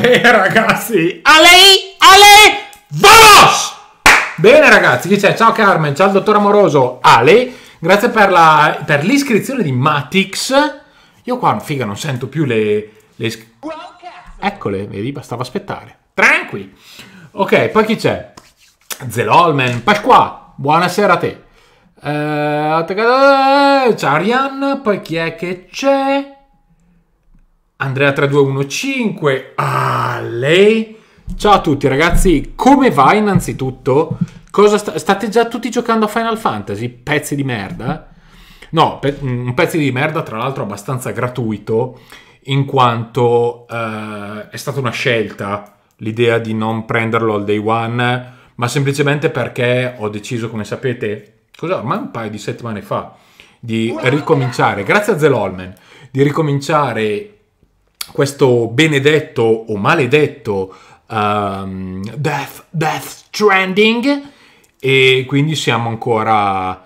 lei ragazzi, a lei, a lei, vamos! Bene ragazzi, chi c'è? Ciao Carmen, ciao il dottor Amoroso, Ale, grazie per, la, per l'iscrizione di Matix. Io qua, figa, non sento più le... le... Eccole, vedi, bastava aspettare. Tranqui. Ok, poi chi c'è? Zelolman, Pasqua, buonasera a te. Uh, eh, ciao Arianna, poi chi è che c'è? Andrea3215, a lei. Ciao a tutti ragazzi, come va innanzitutto? Sta- state già tutti giocando a Final Fantasy? Pezzi di merda? No, pe- un pezzo di merda tra l'altro abbastanza gratuito, in quanto eh, è stata una scelta l'idea di non prenderlo al day one, ma semplicemente perché ho deciso, come sapete, cosa ormai un paio di settimane fa, di ricominciare, grazie a Zelolmen, di ricominciare questo benedetto o maledetto um, Death, Death Stranding e quindi siamo ancora,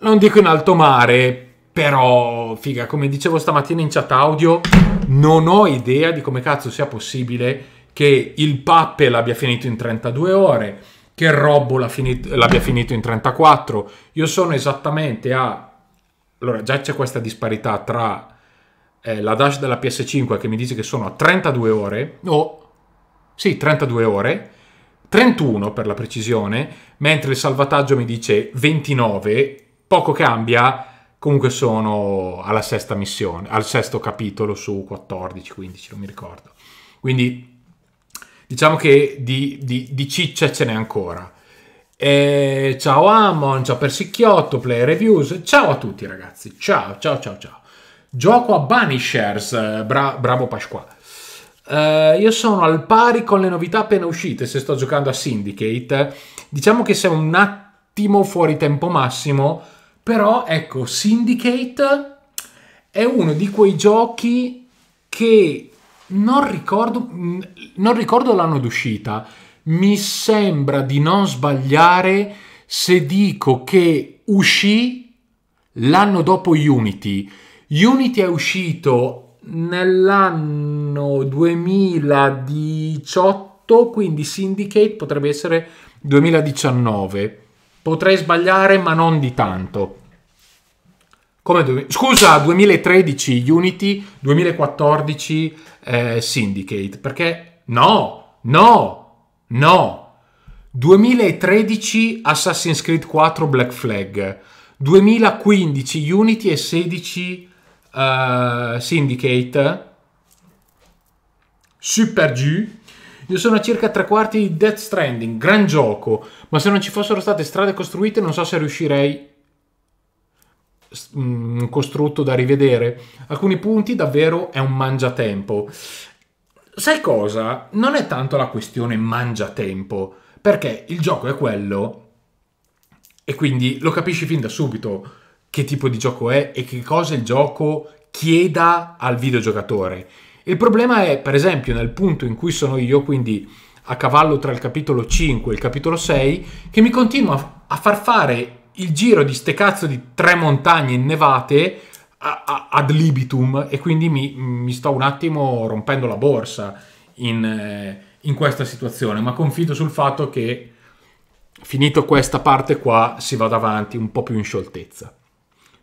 non dico in alto mare, però, figa, come dicevo stamattina in chat audio, non ho idea di come cazzo sia possibile che il Pappe l'abbia finito in 32 ore, che il Robbo l'abbia finito in 34. Io sono esattamente a... Allora, già c'è questa disparità tra eh, la dash della PS5 che mi dice che sono a 32 ore, o oh, sì, 32 ore, 31 per la precisione, mentre il salvataggio mi dice 29, poco cambia, comunque sono alla sesta missione, al sesto capitolo su 14, 15, non mi ricordo. Quindi diciamo che di, di, di ciccia ce n'è ancora. E eh, ciao Ammon, ciao Persicchiotto, Play Reviews, ciao a tutti ragazzi, ciao ciao ciao ciao. Gioco a Banishers, eh, Bra- bravo Pasqua. Uh, eh, io sono al pari con le novità appena uscite se sto giocando a Syndicate. Diciamo che sei un attimo fuori tempo massimo, però ecco, Syndicate è uno di quei giochi che non ricordo, mm, non ricordo l'anno d'uscita. Mi sembra di non sbagliare se dico che uscì l'anno dopo Unity Unity è uscito nell'anno 2018, quindi Syndicate potrebbe essere 2019. Potrei sbagliare, ma non di tanto. Come, scusa, 2013 Unity, 2014 eh, Syndicate, perché no, no, no. 2013 Assassin's Creed 4 Black Flag, 2015 Unity e 16 uh, Syndicate, Super G. Io sono a circa tre quarti di Death Stranding, gran gioco, ma se non ci fossero state strade costruite non so se riuscirei un mm, costrutto da rivedere. Alcuni punti davvero è un mangiatempo. Sai cosa? Non è tanto la questione mangiatempo, perché il gioco è quello e quindi lo capisci fin da subito che tipo di gioco è e che cosa il gioco chieda al videogiocatore. Il problema è, per esempio, nel punto in cui sono io, quindi a cavallo tra il capitolo 5 e il capitolo 6, che mi continua a far fare il giro di ste cazzo di tre montagne innevate a, a, ad libitum e quindi mi, mi, sto un attimo rompendo la borsa in, eh, in questa situazione, ma confido sul fatto che finito questa parte qua si vada avanti un po' più in scioltezza.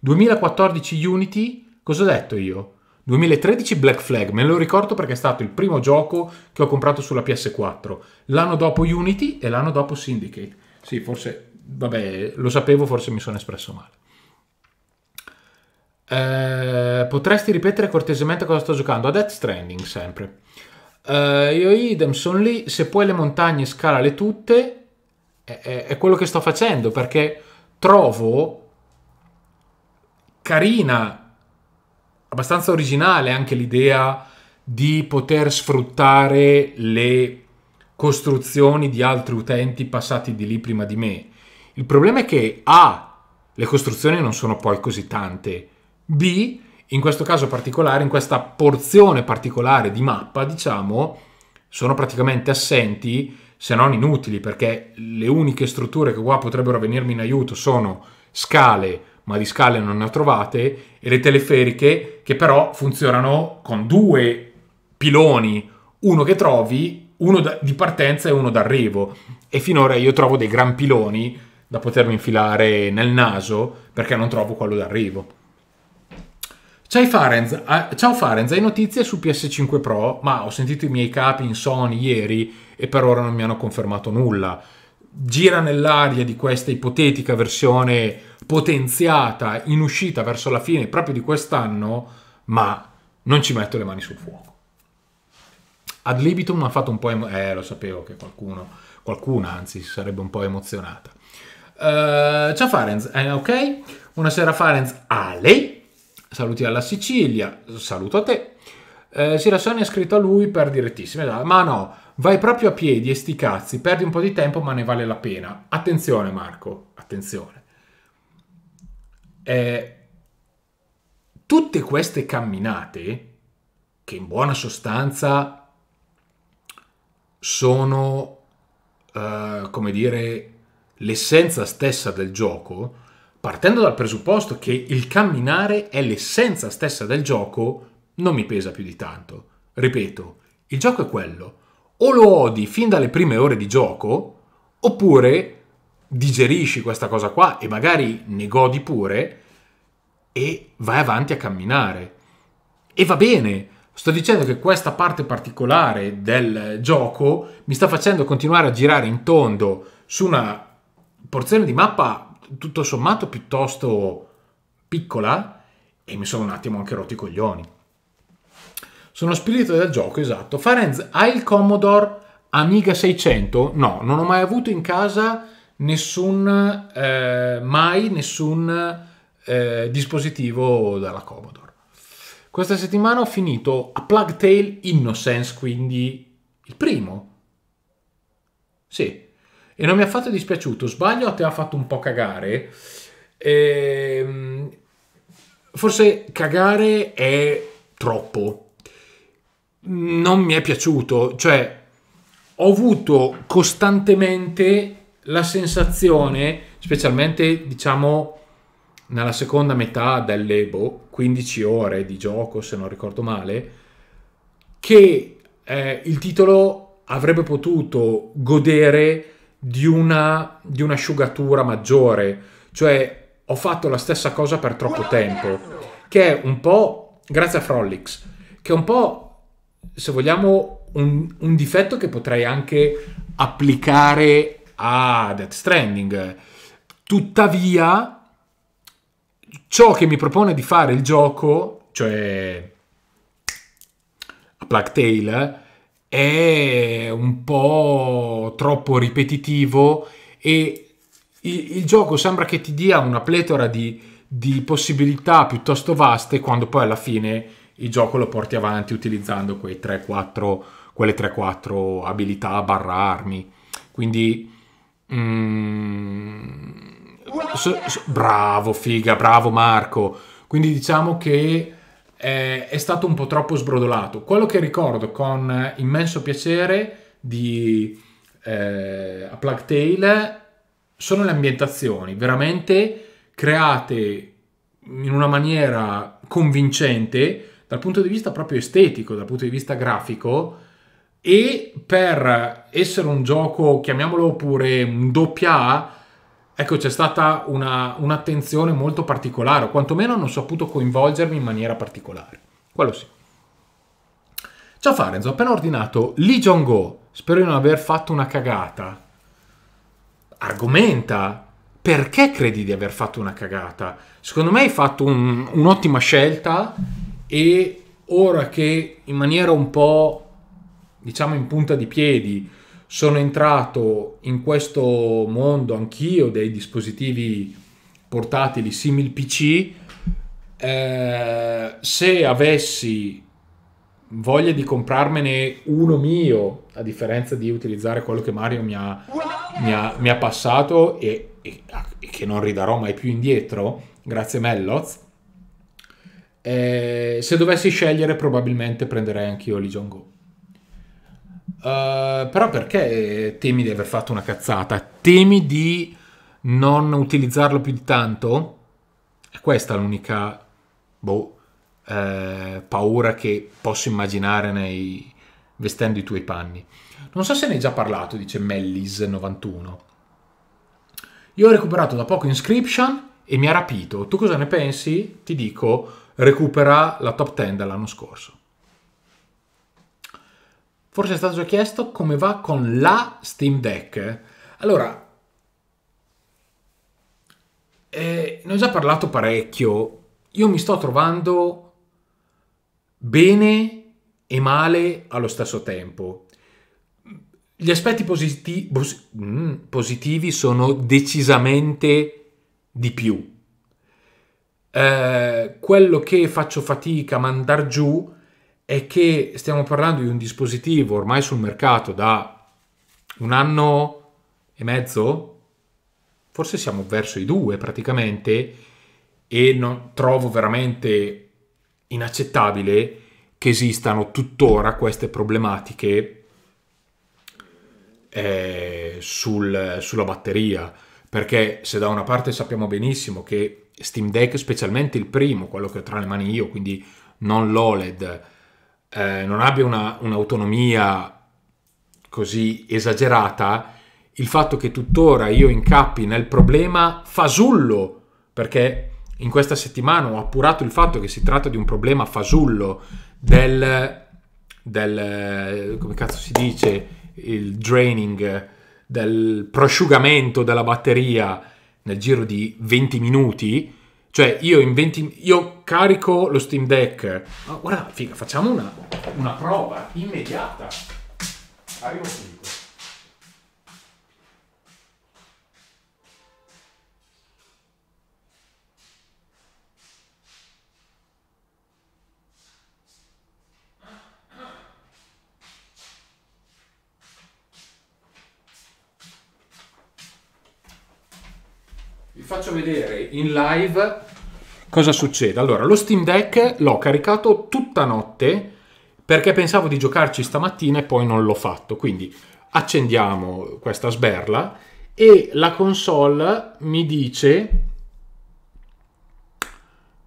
2014 Unity, cosa ho detto io? 2013 Black Flag, me lo ricordo perché è stato il primo gioco che ho comprato sulla PS4. L'anno dopo Unity e l'anno dopo Syndicate. Sì, forse, vabbè, lo sapevo, forse mi sono espresso male. Eh, potresti ripetere cortesemente cosa sto giocando? A Death Stranding, sempre. Eh, io idem, sono lì, se puoi le montagne scalale tutte, è, è, è quello che sto facendo perché trovo carina, abbastanza originale anche l'idea di poter sfruttare le costruzioni di altri utenti passati di lì prima di me. Il problema è che A, le costruzioni non sono poi così tante, B, in questo caso particolare, in questa porzione particolare di mappa, diciamo, sono praticamente assenti, se non inutili, perché le uniche strutture che qua potrebbero venirmi in aiuto sono scale, ma di scale non ne ho trovate, e le teleferiche che però funzionano con due piloni, uno che trovi, uno di partenza e uno d'arrivo. E finora io trovo dei gran piloni da potermi infilare nel naso perché non trovo quello d'arrivo. Ciao Farenz, ah, ciao Farenz, hai notizie su PS5 Pro? Ma ho sentito i miei capi in Sony ieri e per ora non mi hanno confermato nulla. Gira nell'aria di questa ipotetica versione potenziata in uscita verso la fine proprio di quest'anno, ma non ci metto le mani sul fuoco. Ad libitum ha fatto un po'... Emo- eh, lo sapevo che qualcuno, qualcuna anzi, si sarebbe un po' emozionata. Uh, ciao Farenz, è eh, ok? Buonasera Farenz, a lei. Saluti alla Sicilia, saluto a te. Eh, Sira Sony ha scritto a lui per direttissima, ma no, vai proprio a piedi e sti cazzi, perdi un po' di tempo ma ne vale la pena. Attenzione Marco, attenzione eh, tutte queste camminate, che in buona sostanza sono, eh, come dire, l'essenza stessa del gioco, partendo dal presupposto che il camminare è l'essenza stessa del gioco, non mi pesa più di tanto. Ripeto, il gioco è quello. O lo odi fin dalle prime ore di gioco, oppure digerisci questa cosa qua e magari ne godi pure e vai avanti a camminare. E va bene, sto dicendo che questa parte particolare del gioco mi sta facendo continuare a girare in tondo su una porzione di mappa tutto sommato piuttosto piccola e mi sono un attimo anche rotti i coglioni. Sono spirito del gioco, esatto. Farenz, hai il Commodore Amiga 600? No, non ho mai avuto in casa nessun, eh, mai nessun eh, dispositivo dalla Commodore. Questa settimana ho finito A Plug Tale Innocence, quindi il primo. Sì, e non mi ha affatto dispiaciuto. Sbaglio, a te ha fatto un po' cagare. Ehm, forse cagare è troppo. Non mi è piaciuto, cioè ho avuto costantemente la sensazione, specialmente diciamo nella seconda metà dell'Ebo, 15 ore di gioco se non ricordo male, che eh, il titolo avrebbe potuto godere di una, di un'asciugatura maggiore, cioè ho fatto la stessa cosa per troppo tempo, che è un po', grazie a Frolix, che è un po', se vogliamo, un, un difetto che potrei anche applicare a Death Stranding. Tuttavia, ciò che mi propone di fare il gioco, cioè a Plague Tale, è un po' troppo ripetitivo e il, il, gioco sembra che ti dia una pletora di, di possibilità piuttosto vaste quando poi alla fine il gioco lo porti avanti utilizzando quei 3-4, quelle 3-4 abilità barra armi. Quindi Mm, so, so, bravo, figa, bravo Marco. Quindi diciamo che è, eh, è stato un po' troppo sbrodolato. Quello che ricordo con immenso piacere di eh, A Plague Tale sono le ambientazioni, veramente create in una maniera convincente dal punto di vista proprio estetico, dal punto di vista grafico, e per essere un gioco, chiamiamolo pure un doppia A, ecco c'è stata una, un'attenzione molto particolare, o quantomeno hanno saputo coinvolgermi in maniera particolare. Quello sì. Ciao Farenzo, ho appena ordinato Lee go spero di non aver fatto una cagata. Argomenta, perché credi di aver fatto una cagata? Secondo me hai fatto un, un'ottima scelta e ora che in maniera un po' diciamo in punta di piedi sono entrato in questo mondo anch'io dei dispositivi portatili simil PC, eh, se avessi voglia di comprarmene uno mio, a differenza di utilizzare quello che Mario mi ha, mi ha, mi ha passato e, e, e, che non ridarò mai più indietro, grazie Melloz, eh, se dovessi scegliere probabilmente prenderei anch'io Legion Go. Uh, però perché temi di aver fatto una cazzata? Temi di non utilizzarlo più di tanto? È Questa l'unica boh, eh, paura che posso immaginare nei... vestendo i tuoi panni. Non so se ne hai già parlato, dice Mellis91. Io ho recuperato da poco Inscription e mi ha rapito. Tu cosa ne pensi? Ti dico, recupera la top 10 dell'anno scorso. Forse è stato già chiesto come va con la Steam Deck. Allora, eh, ne ho già parlato parecchio. Io mi sto trovando bene e male allo stesso tempo. Gli aspetti positi- pos- mm, positivi sono decisamente di più. Eh, quello che faccio fatica a mandar giù è che stiamo parlando di un dispositivo ormai sul mercato da un anno e mezzo, forse siamo verso i due praticamente, e non trovo veramente inaccettabile che esistano tuttora queste problematiche eh, sul, sulla batteria, perché se da una parte sappiamo benissimo che Steam Deck, specialmente il primo, quello che ho tra le mani io, quindi non l'OLED, eh, non abbia una, un'autonomia così esagerata, il fatto che tuttora io incappi nel problema fasullo, perché in questa settimana ho appurato il fatto che si tratta di un problema fasullo del, del eh, come cazzo si dice, il draining, del prosciugamento della batteria nel giro di 20 minuti, cioè io in 20 io carico lo Steam Deck. Ma guarda, figa, facciamo una, una prova immediata. Arrivo subito. Vi faccio vedere in live cosa succede? Allora, lo Steam Deck l'ho caricato tutta notte perché pensavo di giocarci stamattina e poi non l'ho fatto. Quindi accendiamo questa sberla e la console mi dice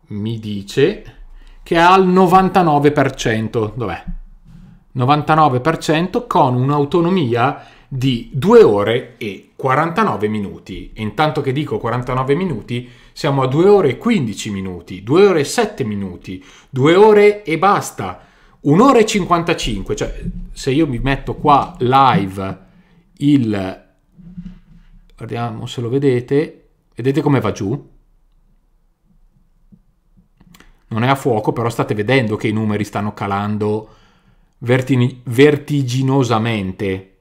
mi dice che è al 99%, dov'è? 99% con un'autonomia di 2 ore e 49 minuti. E intanto che dico 49 minuti, siamo a 2 ore e 15 minuti, 2 ore e 7 minuti, 2 ore e basta, 1 ora e 55. Cioè, se io mi metto qua live il... Guardiamo se lo vedete. Vedete come va giù? Non è a fuoco, però state vedendo che i numeri stanno calando vertiginosamente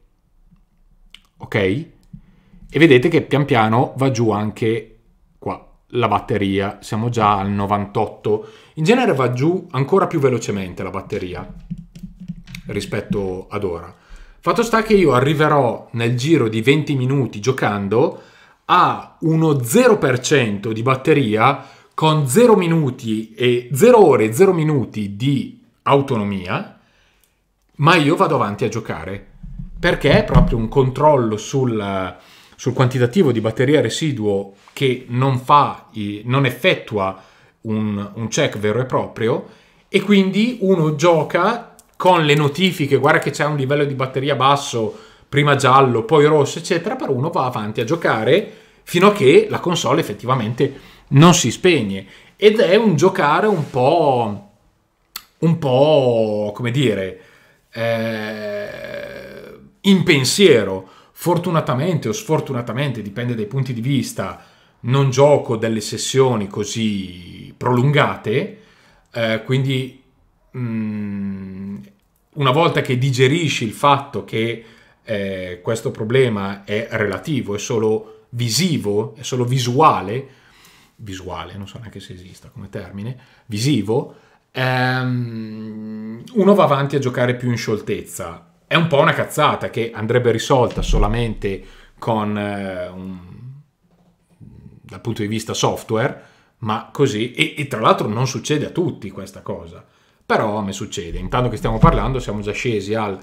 ok? E vedete che pian piano va giù anche qua la batteria, siamo già al 98. In genere va giù ancora più velocemente la batteria rispetto ad ora. Fatto sta che io arriverò nel giro di 20 minuti giocando a uno 0% di batteria con 0 minuti e 0 ore e 0 minuti di autonomia, ma io vado avanti a giocare perché è proprio un controllo sul, sul quantitativo di batteria residuo che non, fa, non effettua un, un check vero e proprio e quindi uno gioca con le notifiche, guarda che c'è un livello di batteria basso, prima giallo, poi rosso, eccetera, però uno va avanti a giocare fino a che la console effettivamente non si spegne. Ed è un giocare un po', un po', come dire, eh, in pensiero, fortunatamente o sfortunatamente, dipende dai punti di vista, non gioco delle sessioni così prolungate, eh, quindi mh, mm, una volta che digerisci il fatto che eh, questo problema è relativo, è solo visivo, è solo visuale, visuale, non so neanche se esista come termine, visivo, ehm, uno va avanti a giocare più in scioltezza è un po' una cazzata che andrebbe risolta solamente con, eh, un, dal punto di vista software, ma così, e, e tra l'altro non succede a tutti questa cosa, però a me succede, intanto che stiamo parlando siamo già scesi al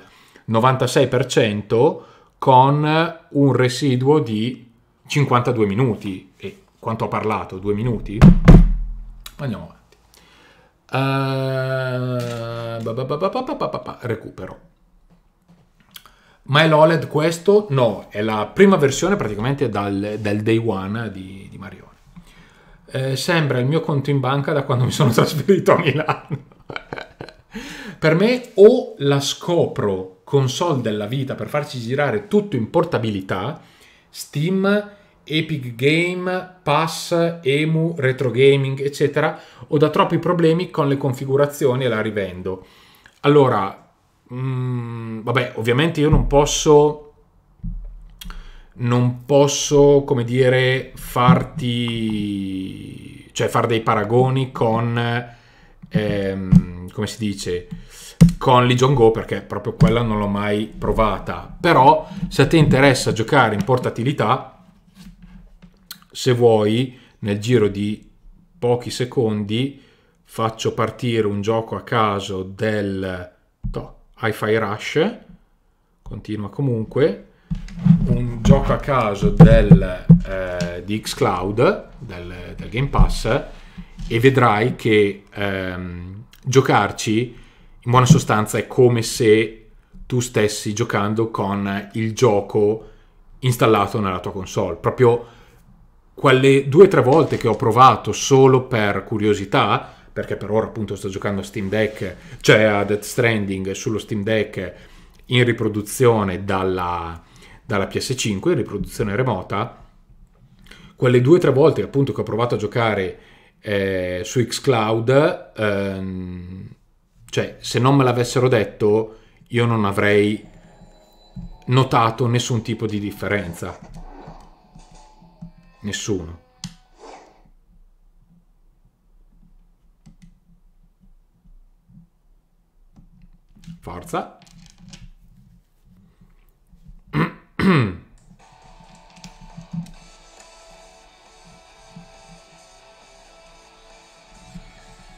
96% con un residuo di 52 minuti, e quanto ho parlato, due minuti? Andiamo avanti. Uh, recupero. Ma è l'OLED questo? No, è la prima versione praticamente dal, dal day one di, di Marione. Eh, sembra il mio conto in banca da quando mi sono trasferito a Milano. per me o la scopro console della vita per farci girare tutto in portabilità, Steam, Epic Game, Pass, Emu, Retro Gaming, eccetera, o da troppi problemi con le configurazioni e la rivendo. Allora, mh, mm, vabbè, ovviamente io non posso non posso, come dire, farti, cioè fare dei paragoni con, ehm, come si dice, con Legion Go perché proprio quella non l'ho mai provata. Però se a te interessa giocare in portatilità, se vuoi, nel giro di pochi secondi faccio partire un gioco a caso del Hi-Fi Rush, continua comunque, un gioco a caso del, eh, di xCloud, del, del, Game Pass, e vedrai che ehm, giocarci in buona sostanza è come se tu stessi giocando con il gioco installato nella tua console. Proprio quelle due o tre volte che ho provato solo per curiosità, perché per ora appunto sto giocando a Steam Deck, cioè a Death Stranding sullo Steam Deck in riproduzione dalla, dalla PS5, in riproduzione remota, quelle due o tre volte appunto che ho provato a giocare eh, su xCloud, ehm, cioè se non me l'avessero detto io non avrei notato nessun tipo di differenza. Nessuno. Forza.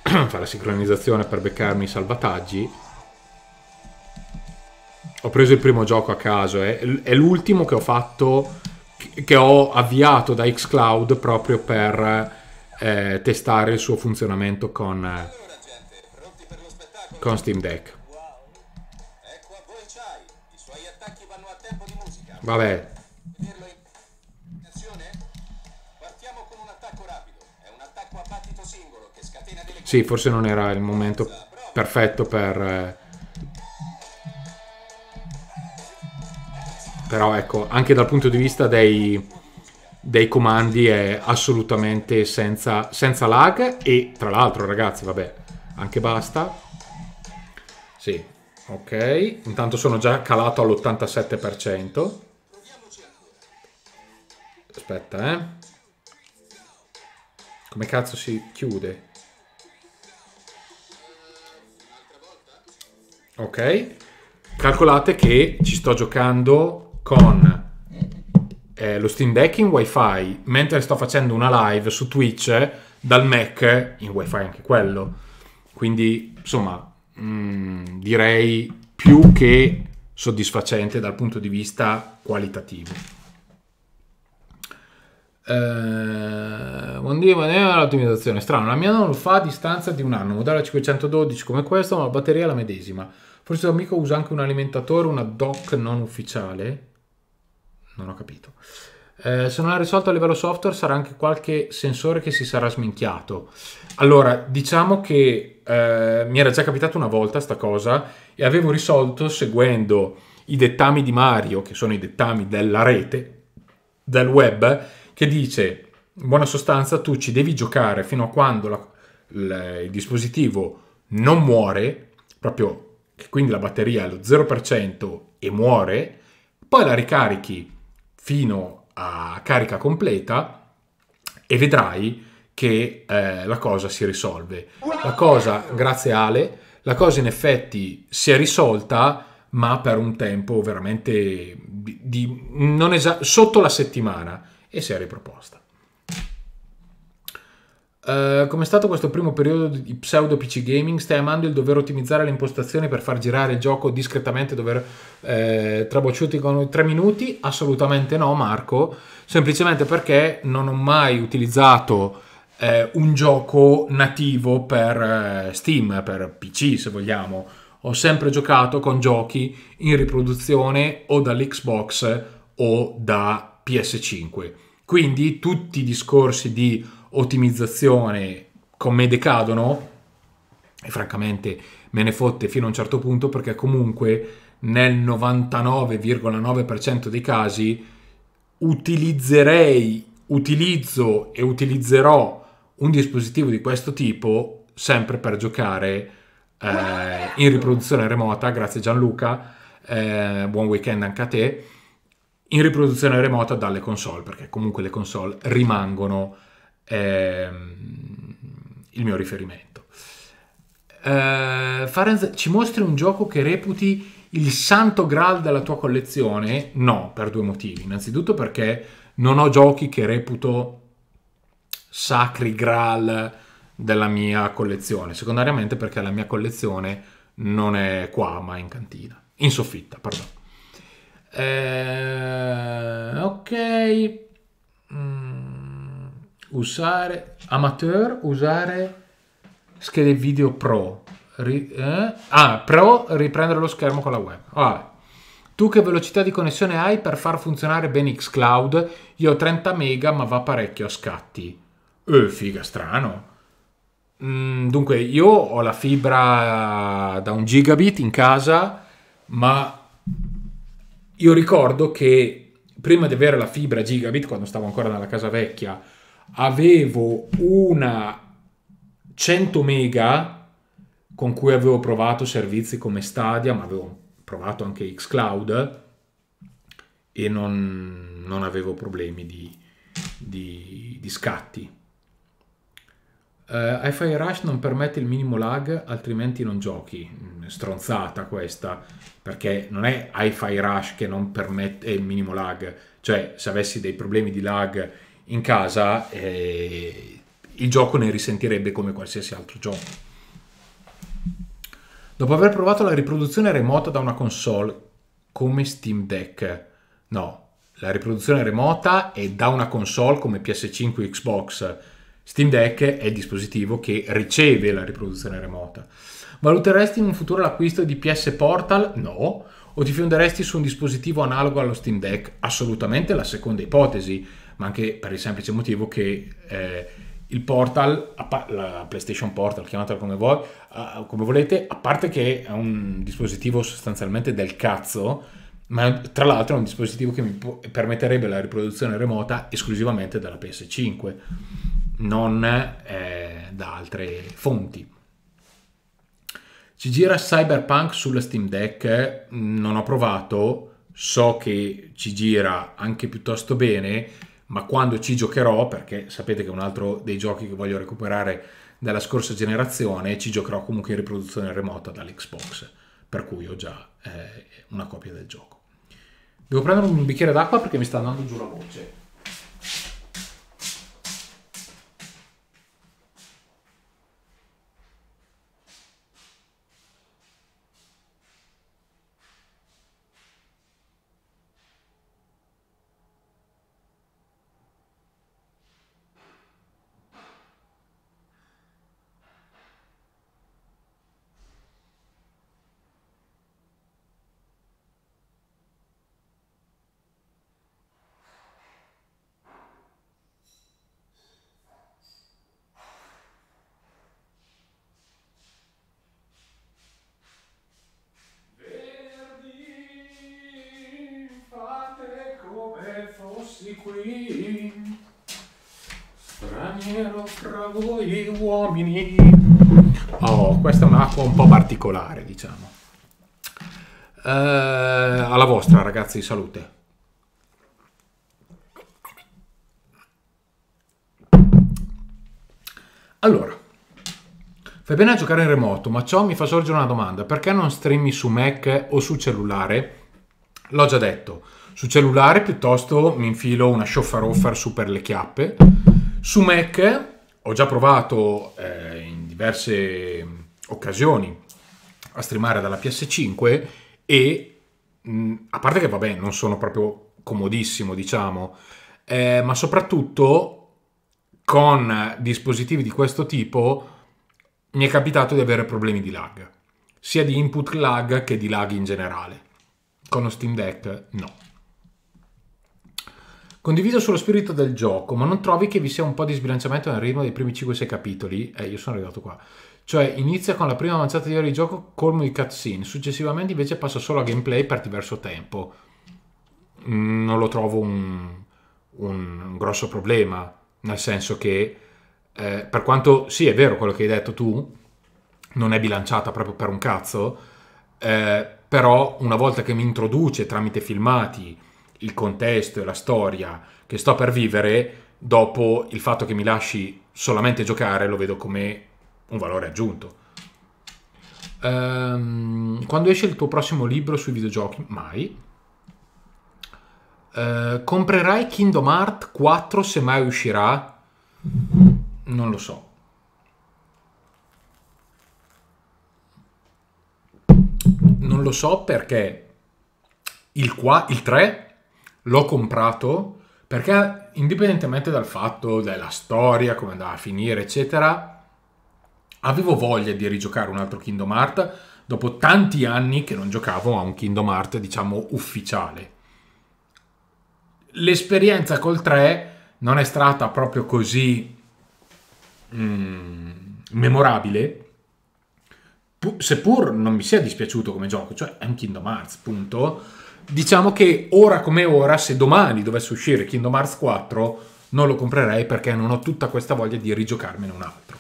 Fare la sincronizzazione per beccarmi i salvataggi. Ho preso il primo gioco a caso, eh. è l'ultimo che ho fatto, che ho avviato da xCloud proprio per eh, testare il suo funzionamento con, eh, con Steam Deck. Vabbè. Sì, forse non era il momento perfetto per eh, Però ecco, anche dal punto di vista dei, dei comandi è assolutamente senza, senza lag e tra l'altro ragazzi, vabbè, anche basta. Sì, ok. Intanto sono già calato all'87% aspetta, eh. Come cazzo si chiude? Ok. Calcolate che ci sto giocando con eh, lo Steam Deck in WiFi mentre sto facendo una live su Twitch dal Mac in WiFi anche quello. Quindi, insomma, mh, mm, direi più che soddisfacente dal punto di vista qualitativo. Eh, buon Dio, manuale l'ottimizzazione. Strano, la mia non lo fa a distanza di un anno. Modella 512 come questo, ma la batteria è la medesima. Forse l'amico usa anche un alimentatore, una doc non ufficiale. Non ho capito. Eh, se non è risolto a livello software sarà anche qualche sensore che si sarà sminchiato. Allora, diciamo che eh, mi era già capitata una volta sta cosa e avevo risolto seguendo i dettami di Mario, che sono i dettami della rete, del web, che dice, in buona sostanza, tu ci devi giocare fino a quando la, la, il dispositivo non muore, proprio che quindi la batteria è allo 0% e muore, poi la ricarichi fino a carica completa e vedrai che eh, la cosa si risolve. La cosa, grazie Ale, la cosa in effetti si è risolta, ma per un tempo veramente di, di, sotto la settimana e si è riproposta. Uh, eh, Come è stato questo primo periodo di pseudo PC gaming? Stai amando il dover ottimizzare le impostazioni per far girare il gioco discretamente, dover eh, trabocciuti con 3 minuti? Assolutamente no, Marco, semplicemente perché non ho mai utilizzato eh, un gioco nativo per eh, Steam, per PC se vogliamo. Ho sempre giocato con giochi in riproduzione o dall'Xbox o da PS5 quindi tutti i discorsi di ottimizzazione con me decadono e francamente me ne fotte fino a un certo punto perché comunque nel 99,9% dei casi utilizzerei, utilizzo e utilizzerò un dispositivo di questo tipo sempre per giocare eh, in riproduzione remota. Grazie Gianluca, eh, buon weekend anche a te in riproduzione remota dalle console, perché comunque le console rimangono ehm, il mio riferimento. Uh, eh, Farenz, ci mostri un gioco che reputi il santo graal della tua collezione? No, per due motivi. Innanzitutto perché non ho giochi che reputo sacri graal della mia collezione. Secondariamente perché la mia collezione non è qua, ma in cantina. In soffitta, perdono. Eh, ok mm, usare amateur usare schede video pro Ri, eh? ah pro riprendere lo schermo con la web ah, tu che velocità di connessione hai per far funzionare bene xcloud io ho 30 mega ma va parecchio a scatti eh figa strano mm, dunque io ho la fibra da un gigabit in casa ma io ricordo che prima di avere la fibra gigabit, quando stavo ancora nella casa vecchia, avevo una 100 mega con cui avevo provato servizi come Stadia, ma avevo provato anche Xcloud e non, non avevo problemi di, di, di scatti. Uh, eh, Hi-Fi Rush non permette il minimo lag, altrimenti non giochi. Mm, stronzata questa, perché non è Hi-Fi Rush che non permette il minimo lag. Cioè, se avessi dei problemi di lag in casa, eh, il gioco ne risentirebbe come qualsiasi altro gioco. Dopo aver provato la riproduzione remota da una console come Steam Deck, no, la riproduzione remota è da una console come PS5 Xbox Steam Deck è il dispositivo che riceve la riproduzione remota. Valuteresti in un futuro l'acquisto di PS Portal? No. O ti fionderesti su un dispositivo analogo allo Steam Deck? Assolutamente la seconda ipotesi, ma anche per il semplice motivo che eh, il Portal, la PlayStation Portal, chiamatela come, voi, eh, come volete, a parte che è un dispositivo sostanzialmente del cazzo, ma tra l'altro è un dispositivo che mi permetterebbe la riproduzione remota esclusivamente dalla PS5 non eh, da altre fonti. Ci gira Cyberpunk sulla Steam Deck, non ho provato, so che ci gira anche piuttosto bene, ma quando ci giocherò, perché sapete che è un altro dei giochi che voglio recuperare dalla scorsa generazione, ci giocherò comunque in riproduzione remota dall'Xbox, per cui ho già eh, una copia del gioco. Devo prendere un bicchiere d'acqua perché mi sta andando giù la voce. ragazzi, salute. Allora, fai bene a giocare in remoto, ma ciò mi fa sorgere una domanda. Perché non streami su Mac o su cellulare? L'ho già detto, su cellulare piuttosto mi infilo una offer su per le chiappe. Su Mac ho già provato eh, in diverse occasioni a streamare dalla PS5 e mh, mm, a parte che vabbè, non sono proprio comodissimo, diciamo, eh, ma soprattutto con dispositivi di questo tipo mi è capitato di avere problemi di lag, sia di input lag che di lag in generale. Con lo Steam Deck no. Condivido sullo spirito del gioco, ma non trovi che vi sia un po' di sbilanciamento nel ritmo dei primi 5-6 capitoli? Eh, io sono arrivato qua. Cioè, inizia con la prima avanzata di ore di gioco colmo di cutscene, successivamente invece passa solo a gameplay per diverso tempo. Mm, non lo trovo un, un, un, grosso problema, nel senso che, eh, per quanto sì, è vero quello che hai detto tu, non è bilanciata proprio per un cazzo, eh, però una volta che mi introduce tramite filmati, il contesto e la storia che sto per vivere, dopo il fatto che mi lasci solamente giocare lo vedo come un valore aggiunto. Um, quando esce il tuo prossimo libro sui videogiochi? Mai. Uh, comprerai Kingdom Hearts 4 se mai uscirà? Non lo so. Non lo so perché il, qua, il 3 l'ho comprato perché indipendentemente dal fatto della storia, come andava a finire, eccetera, avevo voglia di rigiocare un altro Kingdom Hearts dopo tanti anni che non giocavo a un Kingdom Hearts, diciamo, ufficiale. L'esperienza col 3 non è stata proprio così mm, memorabile, seppur non mi sia dispiaciuto come gioco, cioè è un Kingdom Hearts, punto diciamo che ora come ora, se domani dovesse uscire Kingdom Hearts 4, non lo comprerei perché non ho tutta questa voglia di rigiocarmene un altro.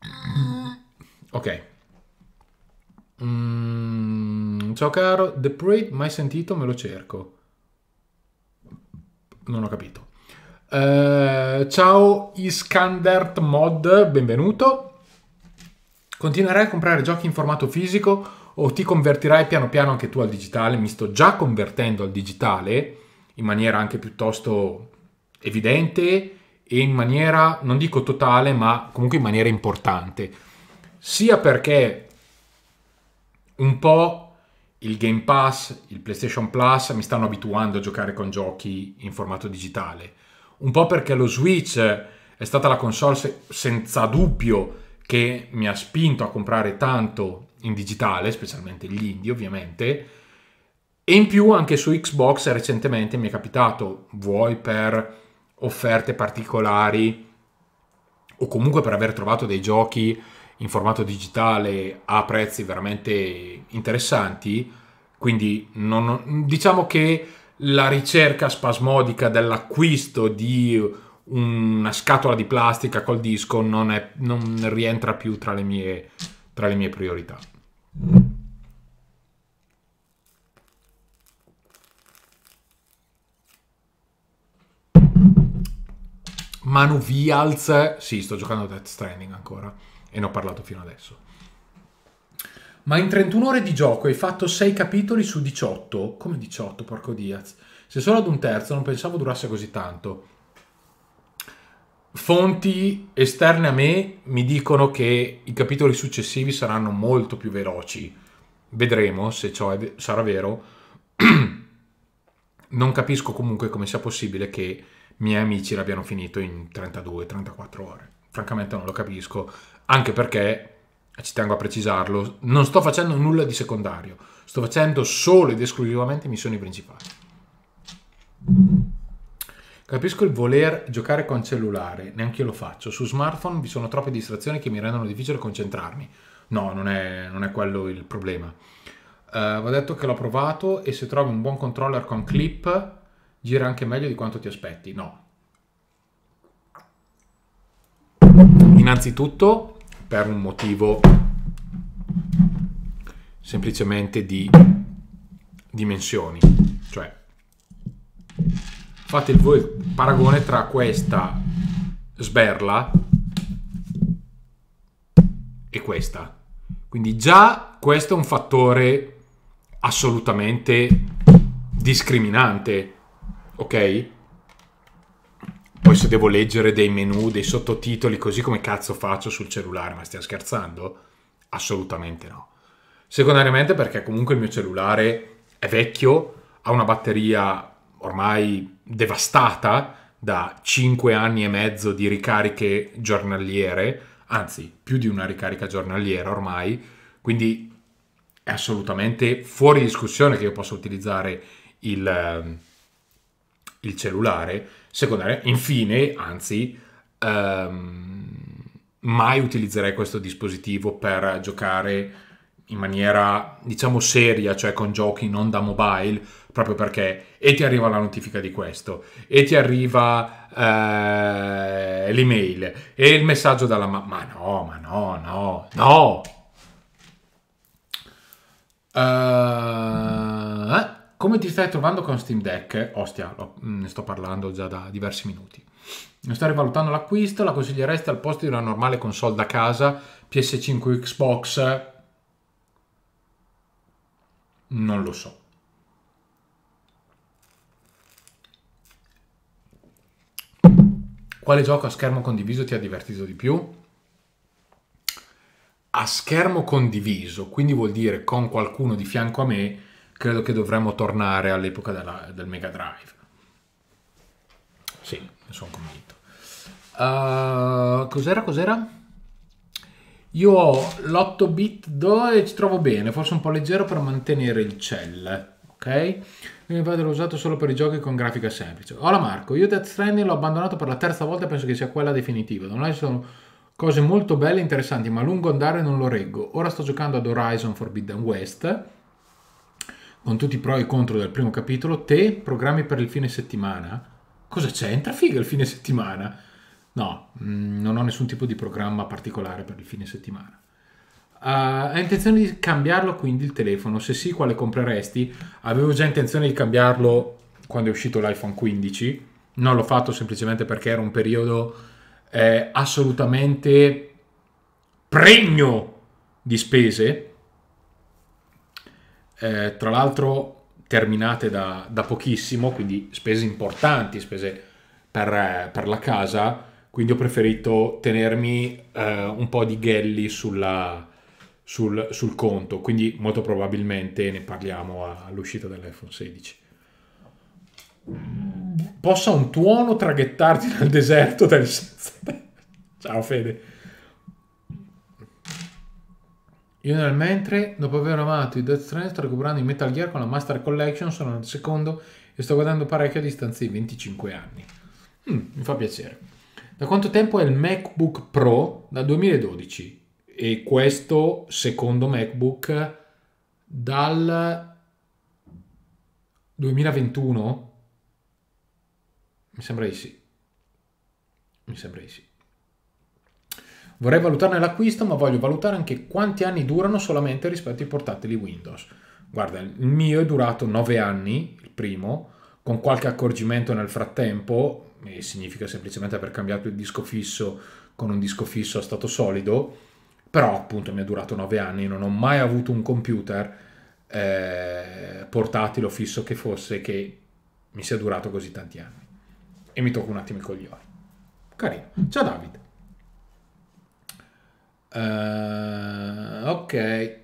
Ah. Ok. Mm, ciao caro, The Parade, mai sentito, me lo cerco. Non ho capito. Uh, ciao Iskandert Mod, benvenuto. Continuerai a comprare giochi in formato fisico o ti convertirai piano piano anche tu al digitale, mi sto già convertendo al digitale in maniera anche piuttosto evidente e in maniera, non dico totale, ma comunque in maniera importante, sia perché un po' il Game Pass, il PlayStation Plus mi stanno abituando a giocare con giochi in formato digitale. Un po' perché lo Switch è stata la console senza dubbio che mi ha spinto a comprare tanto in digitale, specialmente gli indie ovviamente. E in più anche su Xbox recentemente mi è capitato, vuoi per offerte particolari o comunque per aver trovato dei giochi in formato digitale a prezzi veramente interessanti, quindi non, diciamo che la ricerca spasmodica dell'acquisto di una scatola di plastica col disco non, è, non rientra più tra le mie tra le mie priorità. Manu Vials, sì, sto giocando a Death Stranding ancora e ne ho parlato fino adesso. Ma in 31 ore di gioco hai fatto 6 capitoli su 18? Come 18, porco Diaz? Se solo ad un terzo non pensavo durasse così tanto fonti esterne a me mi dicono che i capitoli successivi saranno molto più veloci. Vedremo se ciò è, sarà vero. non capisco comunque come sia possibile che i miei amici l'abbiano finito in 32-34 ore. Francamente non lo capisco, anche perché, ci tengo a precisarlo, non sto facendo nulla di secondario, sto facendo solo ed esclusivamente missioni principali. Capisco il voler giocare con cellulare, neanche io lo faccio. Su smartphone vi sono troppe distrazioni che mi rendono difficile concentrarmi. No, non è, non è quello il problema. Uh, eh, ho detto che l'ho provato e se trovi un buon controller con clip gira anche meglio di quanto ti aspetti. No. Innanzitutto per un motivo semplicemente di dimensioni, cioè Fate il il paragone tra questa sberla e questa. Quindi già questo è un fattore assolutamente discriminante, ok? Poi se devo leggere dei menu, dei sottotitoli, così come cazzo faccio sul cellulare, ma stiamo scherzando? Assolutamente no. Secondariamente perché comunque il mio cellulare è vecchio, ha una batteria ormai devastata da 5 anni e mezzo di ricariche giornaliere, anzi più di una ricarica giornaliera ormai, quindi è assolutamente fuori discussione che io possa utilizzare il, ehm, il cellulare. Secondaria, infine, anzi, um, mai utilizzerei questo dispositivo per giocare in maniera diciamo seria, cioè con giochi non da mobile proprio perché e ti arriva la notifica di questo e ti arriva eh, l'email e il messaggio dalla mamma ma no, ma no, no, no. Uh, come ti stai trovando con Steam Deck? Ostia, lo, mm, ne sto parlando già da diversi minuti. Non stai rivalutando l'acquisto, la consiglieresti al posto di una normale console da casa, PS5 Xbox? Non lo so. Quale gioco a schermo condiviso ti ha divertito di più? A schermo condiviso, quindi vuol dire con qualcuno di fianco a me, credo che dovremmo tornare all'epoca della, del Mega Drive. Sì, ne sono convinto. Uh, cos'era, cos'era? Io ho l'8 bit do e ci trovo bene, forse un po' leggero per mantenere il cell ok? Mio padre l'ho usato solo per i giochi con grafica semplice. Hola Marco, io Death Stranding l'ho abbandonato per la terza volta e penso che sia quella definitiva. Da un sono cose molto belle e interessanti, ma a lungo andare non lo reggo. Ora sto giocando ad Horizon Forbidden West, con tutti i pro e i contro del primo capitolo. Te, programmi per il fine settimana? Cosa c'entra figa il fine settimana? No, mm, non ho nessun tipo di programma particolare per il fine settimana. Uh, hai intenzione di cambiarlo quindi il telefono? Se sì, quale compreresti? Avevo già intenzione di cambiarlo quando è uscito l'iPhone 15. Non l'ho fatto semplicemente perché era un periodo eh, assolutamente pregno di spese. Eh, tra l'altro terminate da, da, pochissimo, quindi spese importanti, spese per, eh, per la casa. Quindi ho preferito tenermi eh, un po' di ghelli sulla, sul, sul conto, quindi molto probabilmente ne parliamo all'uscita dell'iPhone 16. Possa un tuono traghettarti nel deserto del senza Ciao Fede. Io nel mentre, dopo aver amato i Death Strand, sto recuperando i Metal Gear con la Master Collection, sono al secondo e sto guardando parecchio a distanza di 25 anni. Mm, mi fa piacere. Da quanto tempo è il MacBook Pro? Dal 2012 e questo secondo MacBook dal 2021 mi sembra di sì mi sembra di sì vorrei valutarne l'acquisto ma voglio valutare anche quanti anni durano solamente rispetto ai portatili Windows guarda il mio è durato 9 anni il primo con qualche accorgimento nel frattempo e significa semplicemente aver cambiato il disco fisso con un disco fisso a stato solido però appunto mi è durato nove anni, non ho mai avuto un computer eh, portatile o fisso che fosse che mi sia durato così tanti anni. E mi tocco un attimo i coglioni. Carino. Ciao David. Uh, ok.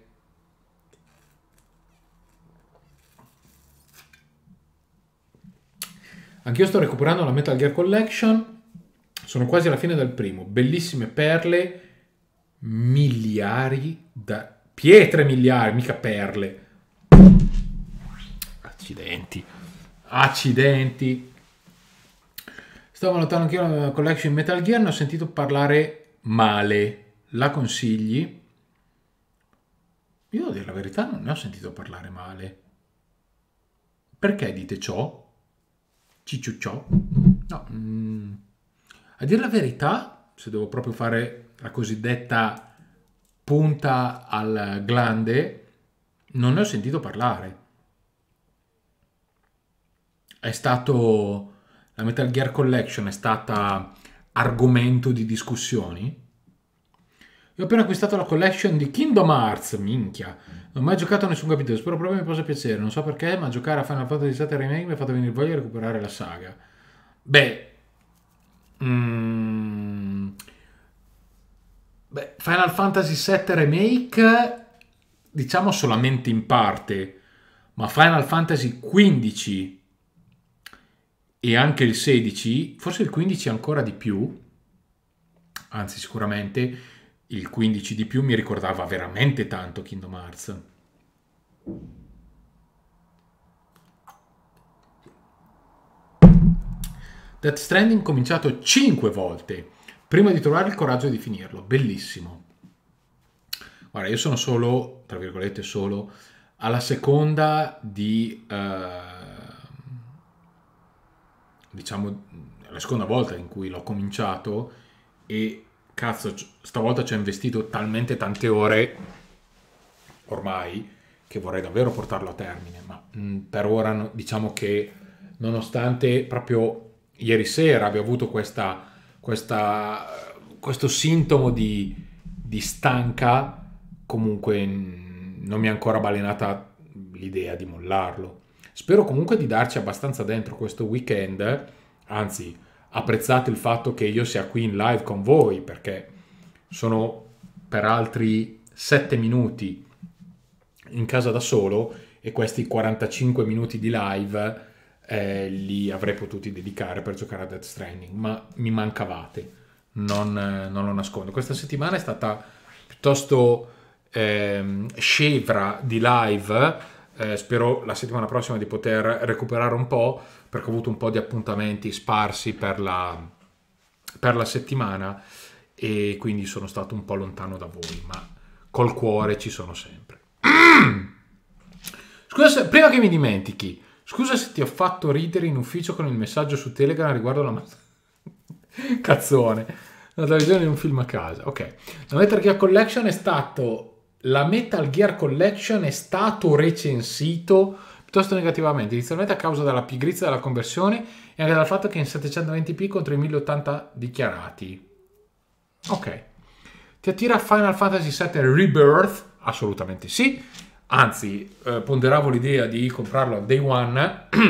Anch'io sto recuperando la Metal Gear Collection. Sono quasi alla fine del primo. Bellissime perle miliari da pietre miliari, mica perle. Accidenti. Accidenti. Stavo valutando anche io la collection Metal Gear, ne ho sentito parlare male. La consigli? Io a dire la verità, non ne ho sentito parlare male. Perché dite ciò? Cicciucciò? No. Mm. A dire la verità, se devo proprio fare la cosiddetta punta al glande, non ne ho sentito parlare. È stato la Metal Gear Collection è stata argomento di discussioni. Io ho appena acquistato la collection di Kingdom Hearts, minchia. Non ho mai giocato a nessun capitolo, spero proprio mi possa piacere. Non so perché, ma giocare a Final Fantasy VII Remake mi ha fatto venire voglia di recuperare la saga. Beh, mm, Beh, Final Fantasy VII Remake, diciamo solamente in parte, ma Final Fantasy XV e anche il 16, forse il 15 ancora di più, anzi sicuramente il 15 di più mi ricordava veramente tanto Kingdom Hearts. Death Stranding cominciato 5 volte prima di trovare il coraggio di finirlo. Bellissimo. Guarda, io sono solo, tra virgolette, solo alla seconda di, eh, diciamo, la seconda volta in cui l'ho cominciato e cazzo, stavolta ci ho investito talmente tante ore ormai che vorrei davvero portarlo a termine, ma mh, mm, per ora diciamo che nonostante proprio ieri sera abbia avuto questa questa, questo sintomo di, di stanca, comunque non mi è ancora balenata l'idea di mollarlo. Spero comunque di darci abbastanza dentro questo weekend, anzi apprezzate il fatto che io sia qui in live con voi perché sono per altri 7 minuti in casa da solo e questi 45 minuti di live eh, li avrei potuti dedicare per giocare a Death Stranding, ma mi mancavate, non, eh, non lo nascondo. Questa settimana è stata piuttosto eh, scevra di live, eh, spero la settimana prossima di poter recuperare un po', perché ho avuto un po' di appuntamenti sparsi per la, per la settimana e quindi sono stato un po' lontano da voi, ma col cuore ci sono sempre. Scusa, prima che mi dimentichi, Scusa se ti ho fatto ridere in ufficio con il messaggio su Telegram riguardo la cazzone. La televisione di un film a casa. Ok. La Metal Gear Collection è stato la Metal Gear Collection è stato recensito piuttosto negativamente, inizialmente a causa della pigrizia della conversione e anche dal fatto che è in 720p contro i 1080 dichiarati. Ok. Ti attira Final Fantasy VII Rebirth? Assolutamente sì anzi eh, ponderavo l'idea di comprarlo al day one,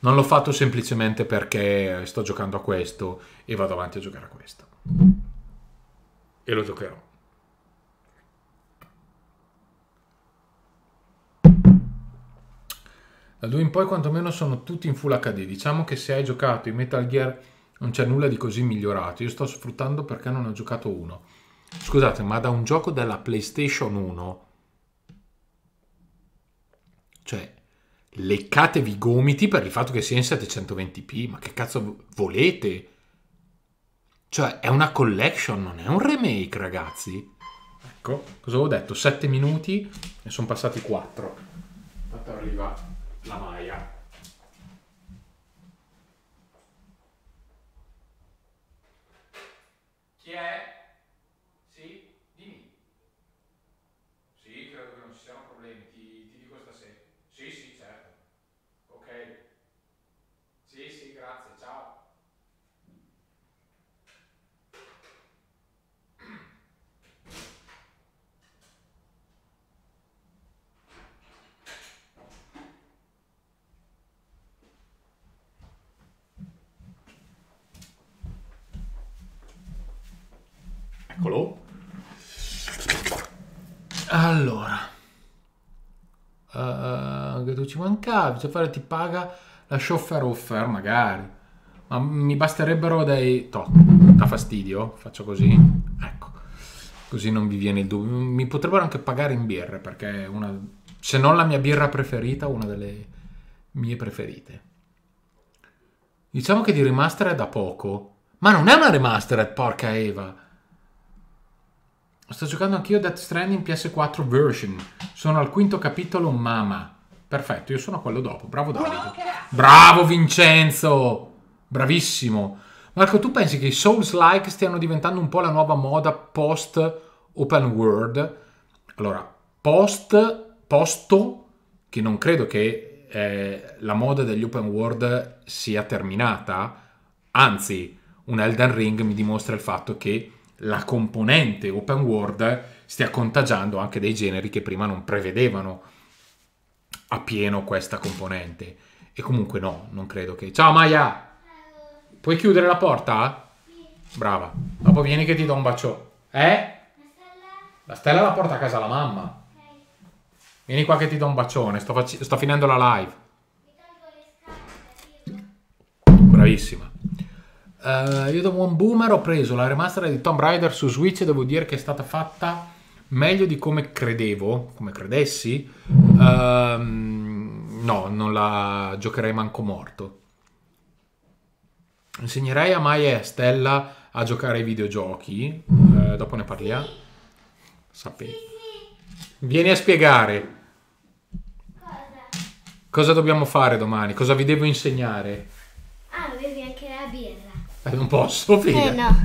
non l'ho fatto semplicemente perché sto giocando a questo e vado avanti a giocare a questo. E lo giocherò. Da 2 in poi quantomeno sono tutti in full HD. Diciamo che se hai giocato in Metal Gear non c'è nulla di così migliorato. Io sto sfruttando perché non ho giocato uno. Scusate, ma da un gioco della PlayStation 1, cioè, leccatevi i gomiti per il fatto che sia in 720p, ma che cazzo volete? Cioè, è una collection, non è un remake, ragazzi. Ecco, cosa avevo detto? 7 minuti e sono passati 4. Tanto arriva la Maya. Chi è? Allora, uh, anche tu ci mancavi, cioè fare ti paga la chauffeur offer magari, ma mi basterebbero dei... Toh, da fastidio, faccio così, ecco, così non vi viene il dubbio. Mi potrebbero anche pagare in birra, perché è una, se non la mia birra preferita, una delle mie preferite. Diciamo che di remaster è da poco, ma non è una remastered, porca Eva! Sto giocando anch'io Death Stranding PS4 version. Sono al quinto capitolo mamma. Perfetto, io sono a quello dopo. Bravo Davide. Bravo Vincenzo! Bravissimo. Marco, tu pensi che i Souls-like stiano diventando un po' la nuova moda post open world? Allora, post, posto, che non credo che eh, la moda degli open world sia terminata, anzi, un Elden Ring mi dimostra il fatto che la componente open world stia contagiando anche dei generi che prima non prevedevano appieno questa componente. E comunque no, non credo che... Ciao Maya! Puoi chiudere la porta? Brava. Dopo vieni che ti do un bacio. Eh? La stella la porta a casa la mamma. Vieni qua che ti do un bacione, sto, sto finendo la live. Bravissima. Uh, io da One Boomer ho preso la remaster di Tomb Raider su Switch e devo dire che è stata fatta meglio di come credevo, come credessi. Uh, no, non la giocherei manco morto. Insegnerei a Maya e a Stella a giocare ai videogiochi. Uh, dopo ne parliamo. Sapete. Vieni a spiegare. Cosa dobbiamo fare domani? Cosa vi devo insegnare? Eh, non posso, figa. Eh no.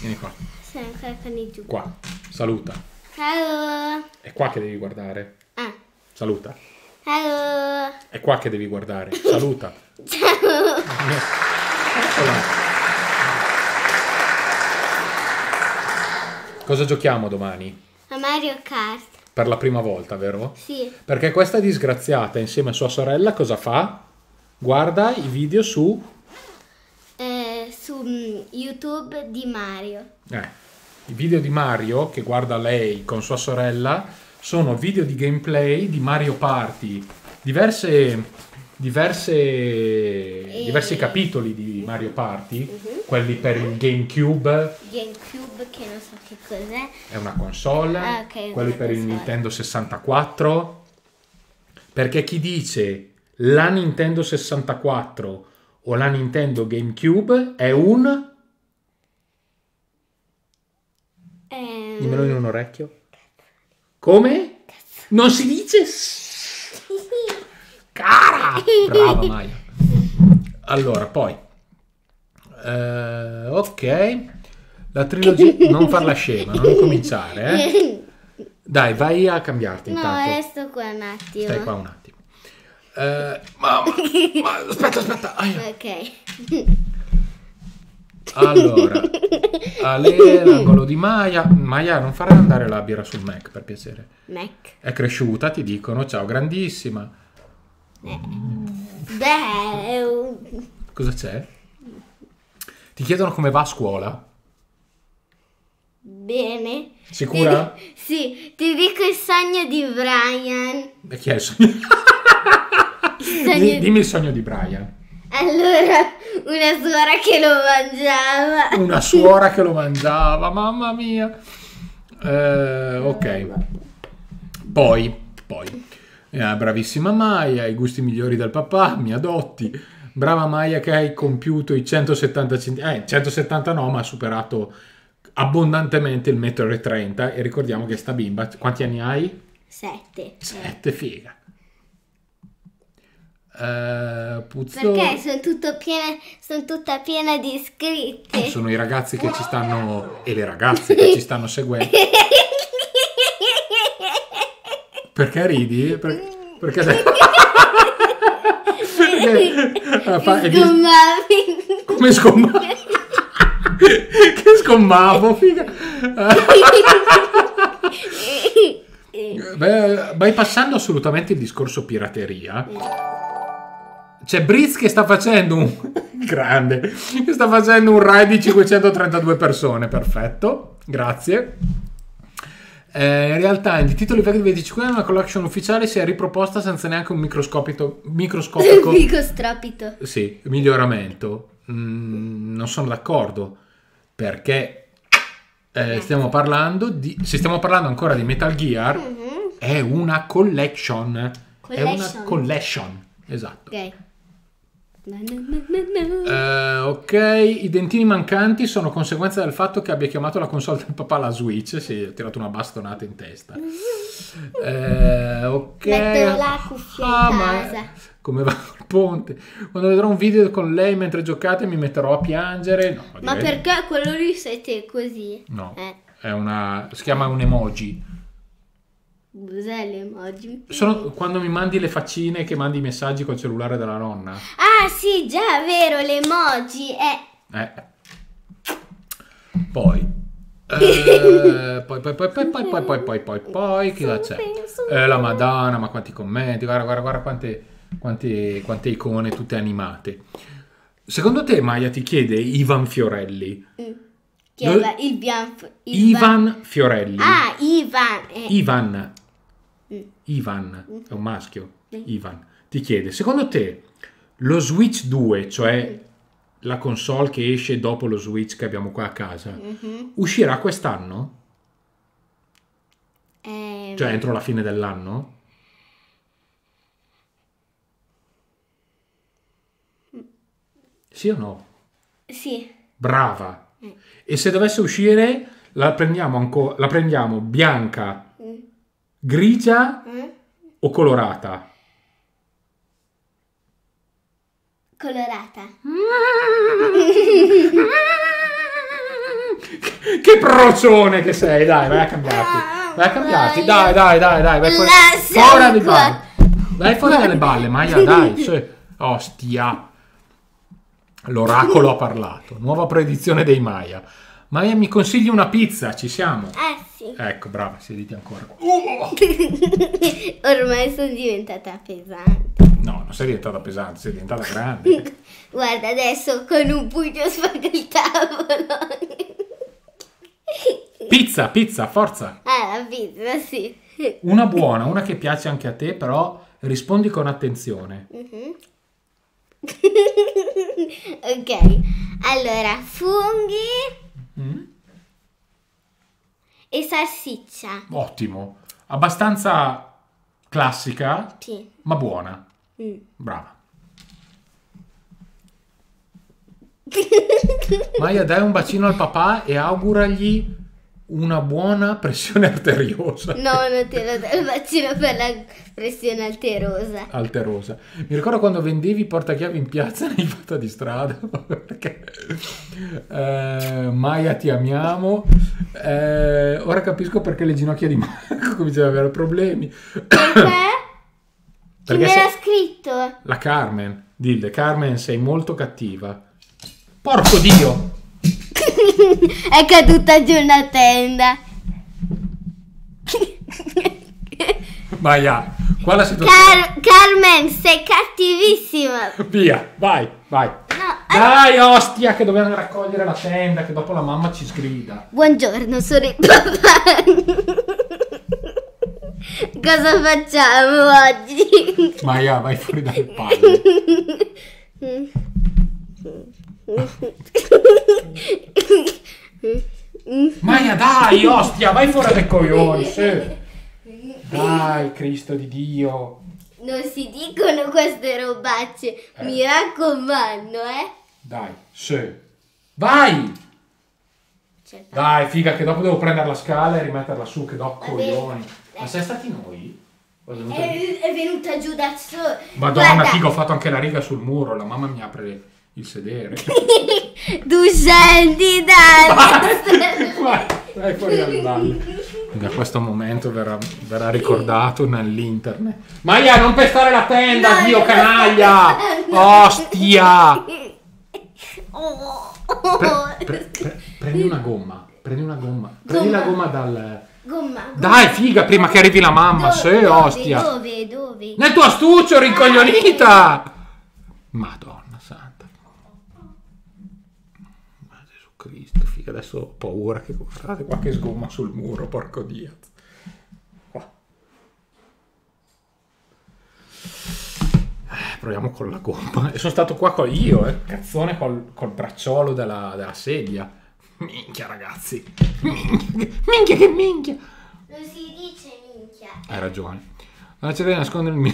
Vieni qua. Sei con i giù. Qua. Saluta. Ciao. È qua che devi guardare. Ah. Saluta. Ciao. È qua che devi guardare. Saluta. Ciao. Eccola. Cosa giochiamo domani? A Mario Kart. Per la prima volta, vero? Sì. Perché questa disgraziata insieme a sua sorella cosa fa? Guarda i video su su mm, YouTube di Mario. Eh, i video di Mario che guarda lei con sua sorella sono video di gameplay di Mario Party, diverse, diverse, e... Eh, diversi capitoli di Mario Party, uh-huh. quelli per il GameCube. GameCube che non so che cos'è. È una console, ah, okay, quelli per console. il Nintendo 64. Perché chi dice la Nintendo 64 o la Nintendo GameCube è un... Um... Dimmelo in un orecchio. Come? Non si dice? Cara! Brava Maya. Allora, poi... Uh, ok. La trilogia... Non farla scema, non cominciare, eh. Dai, vai a cambiarti no, intanto. resto qua un attimo. Stai qua un attimo. Eh, mamma, ma, aspetta, aspetta. Aia. Ok. Allora, Ale, l'angolo di Maya. Maya, non fare andare la birra sul Mac, per piacere. Mac. È cresciuta, ti dicono, ciao, grandissima. Eh. Beh. Cosa c'è? Ti chiedono come va a scuola. Bene. Sicura? Ti, sì, ti dico il sogno di Brian. E chi è il sogno? sogno... Dimmi il sogno di Brian. Allora, una suora che lo mangiava. Una suora che lo mangiava, mamma mia. Eh, ok. Poi, poi. Eh, bravissima Maya, i gusti migliori del papà, mi adotti. Brava Maya che hai compiuto i 170 centimetri. Eh, 170 no, ma ha superato abbondantemente il metro e 30 e ricordiamo che sta bimba, quanti anni hai? 7. 7, figa. Uh, Puzzo... Perché sono, tutto piena, sono tutta piena di iscritti. Eh, sono i ragazzi che ci stanno e le ragazze che ci stanno seguendo. Perché ridi? Per... Perché sei... Perché... Fa... Sgommavi. Come sgommavi? che scommavo, figa. Beh, bypassando assolutamente il discorso pirateria c'è Briz che sta facendo un grande che sta facendo un raid di 532 persone perfetto grazie eh, in realtà il titolo di 25 è una collection ufficiale si è riproposta senza neanche un microscopico microscopico microscopito sì miglioramento mm, non sono d'accordo perché eh, stiamo parlando di se stiamo parlando ancora di Metal Gear mm-hmm. è una collection, collection. è una collection esatto ok Uh, ok, i dentini mancanti sono conseguenza del fatto che abbia chiamato la console del papà la Switch. e si è tirato una bastonata in testa. Uh, ok. Metto la cuffia ah, in casa. Come va il ponte? Quando vedrò un video con lei mentre giocate mi metterò a piangere. No, ma perché quello lì siete così? No. Eh. Una... si chiama un emoji Cos'è l'emoji? Sono quando mi mandi le faccine che mandi i messaggi col cellulare della nonna. Ah sì, già è vero, l'emoji è... Eh. eh. Poi. poi, eh, poi, poi, poi, poi, poi, poi, poi, poi, poi, chi la c'è? Eh, la Madonna, ma quanti commenti, guarda, guarda, guarda quante, quante, quante icone tutte animate. Secondo te, Maya, ti chiede Ivan Fiorelli, mm. Che il bianco. Ivan. Fiorelli. Ah, Ivan. Eh. Ivan mm. Ivan, mm. è un maschio, mm. Ivan, ti chiede, secondo te lo Switch 2, cioè la console che esce dopo lo Switch che abbiamo qua a casa, mm-hmm. uscirà quest'anno? Eh, cioè entro la fine dell'anno? Sì o no? Sì. Brava. Mm. E se dovesse uscire, la prendiamo, ancora, la prendiamo bianca grigia mm? o colorata? Colorata. che procione che sei, dai, vai a cambiarti. Vai a cambiarti, dai, dai, dai, dai, vai fuori, fuori dalle balle. Vai fuori dalle balle, Maya, dai. Ostia. L'oracolo ha parlato. Nuova predizione dei Maya. Maya, mi consigli una pizza? Ci siamo. Eh, sì. Ecco, brava, siediti ancora. Uh! Ormai sono diventata pesante. No, non sei diventata pesante, sei diventata grande. Guarda, adesso con un pugno sfacco il tavolo. pizza, pizza, forza. Ah, la pizza, sì. Una buona, una che piace anche a te, però rispondi con attenzione. Uh-huh. ok, allora, funghi. Mm? e salsiccia. Ottimo. Abbastanza classica, Sì. ma buona. Mm. Brava. Maia, dai un bacino al papà e auguragli una buona pressione arteriosa. No, non ti ho il vaccino per la pressione alterosa. Alterosa. Mi ricordo quando vendevi portachiavi in piazza nei fatta di strada, perché eh, Maya ti amiamo. Eh, ora capisco perché le ginocchia di Marco cominciano ad avere problemi. Perché? Chi me l'ha scritto? La Carmen, dille, Carmen sei molto cattiva. Porco Dio! è caduta giù una tenda. Maia, è la situazione... Car Carmen, sei cattivissima. Via, vai, vai. No, Dai, allora... ostia, che dobbiamo raccogliere la tenda, che dopo la mamma ci sgrida. Buongiorno, sono il papà. Cosa facciamo oggi? Maia, vai fuori dal palco. Maia dai, ostia, vai fuori dai coglioni, sì. Dai, Cristo di Dio. Non si dicono queste robacce, eh. mi raccomando, eh. Dai, sì. Vai! Cioè, dai, figa, che dopo devo prendere la scala e rimetterla su, che do coglioni. Ma sei stati noi? È, è venuta giù da solo. Madonna, Guarda. figa, ho fatto anche la riga sul muro, la mamma mi apre... Le il sedere. tu scendi da... Dai fuori dal bagno. Da questo momento verrà, verrà ricordato nell'internet. Maia, non pestare la tenda, no, Dio canaglia! Ostia! Pre, pre, pre, prendi una gomma, prendi una gomma. Prendi la gomma dal... Gomma, gomma. Dai, figa, prima che arrivi la mamma, dove, se, dove, ostia. Dove, dove? Nel tuo astuccio, rincoglionita! Ah, eh. Madonna. che adesso ho paura che guardate qua che sgomma sul muro, porco Dio. Qua. Eh, proviamo con la gomma. E sono stato qua con io, eh, cazzone col, col bracciolo della, della, sedia. Minchia ragazzi. Minchia, minchia che minchia. Non si dice minchia. Hai ragione. Non c'è da nascondere il mio...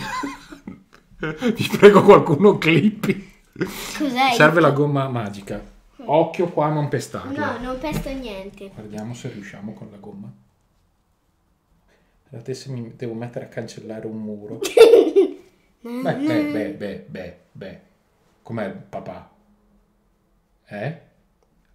Vi prego qualcuno clippi. Cos'è? Serve la gomma magica. Ecco. Occhio qua a non pestare. No, non pesto niente. Guardiamo se riusciamo con la gomma. Adesso mi devo mettere a cancellare un muro. beh, beh, beh, beh, beh, beh. Com'è papà? Eh?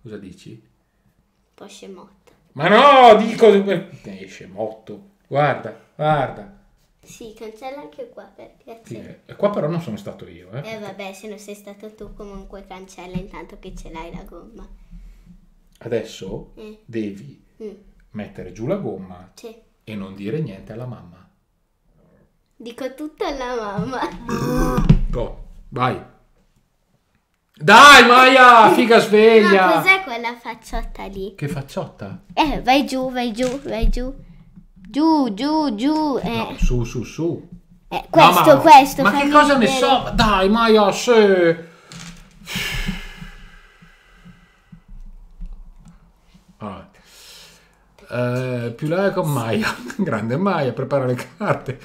Cosa dici? Un po' scemotto. Ma no, dico... È eh, eh, scemotto. Guarda, guarda. Sì, cancella anche qua per piacere. Sì, eh, qua però non sono stato io. Eh, eh vabbè, se non sei stato tu comunque cancella intanto che ce l'hai la gomma. Adesso eh. devi mm. mettere giù la gomma sì. e non dire niente alla mamma. Dico tutto alla mamma. Oh, vai. Dai Maia, figa sveglia. Ma cos'è quella facciotta lì? Che facciotta? Eh, vai giù, vai giù, vai giù. Giù, giù, giù. Eh. No, su, su, su. Eh, questo, no, ma, questo. Ma che cosa vedere. ne so? Dai, Maya, se... Allora. Eh, più là con Maya, grande Maya, prepara le carte.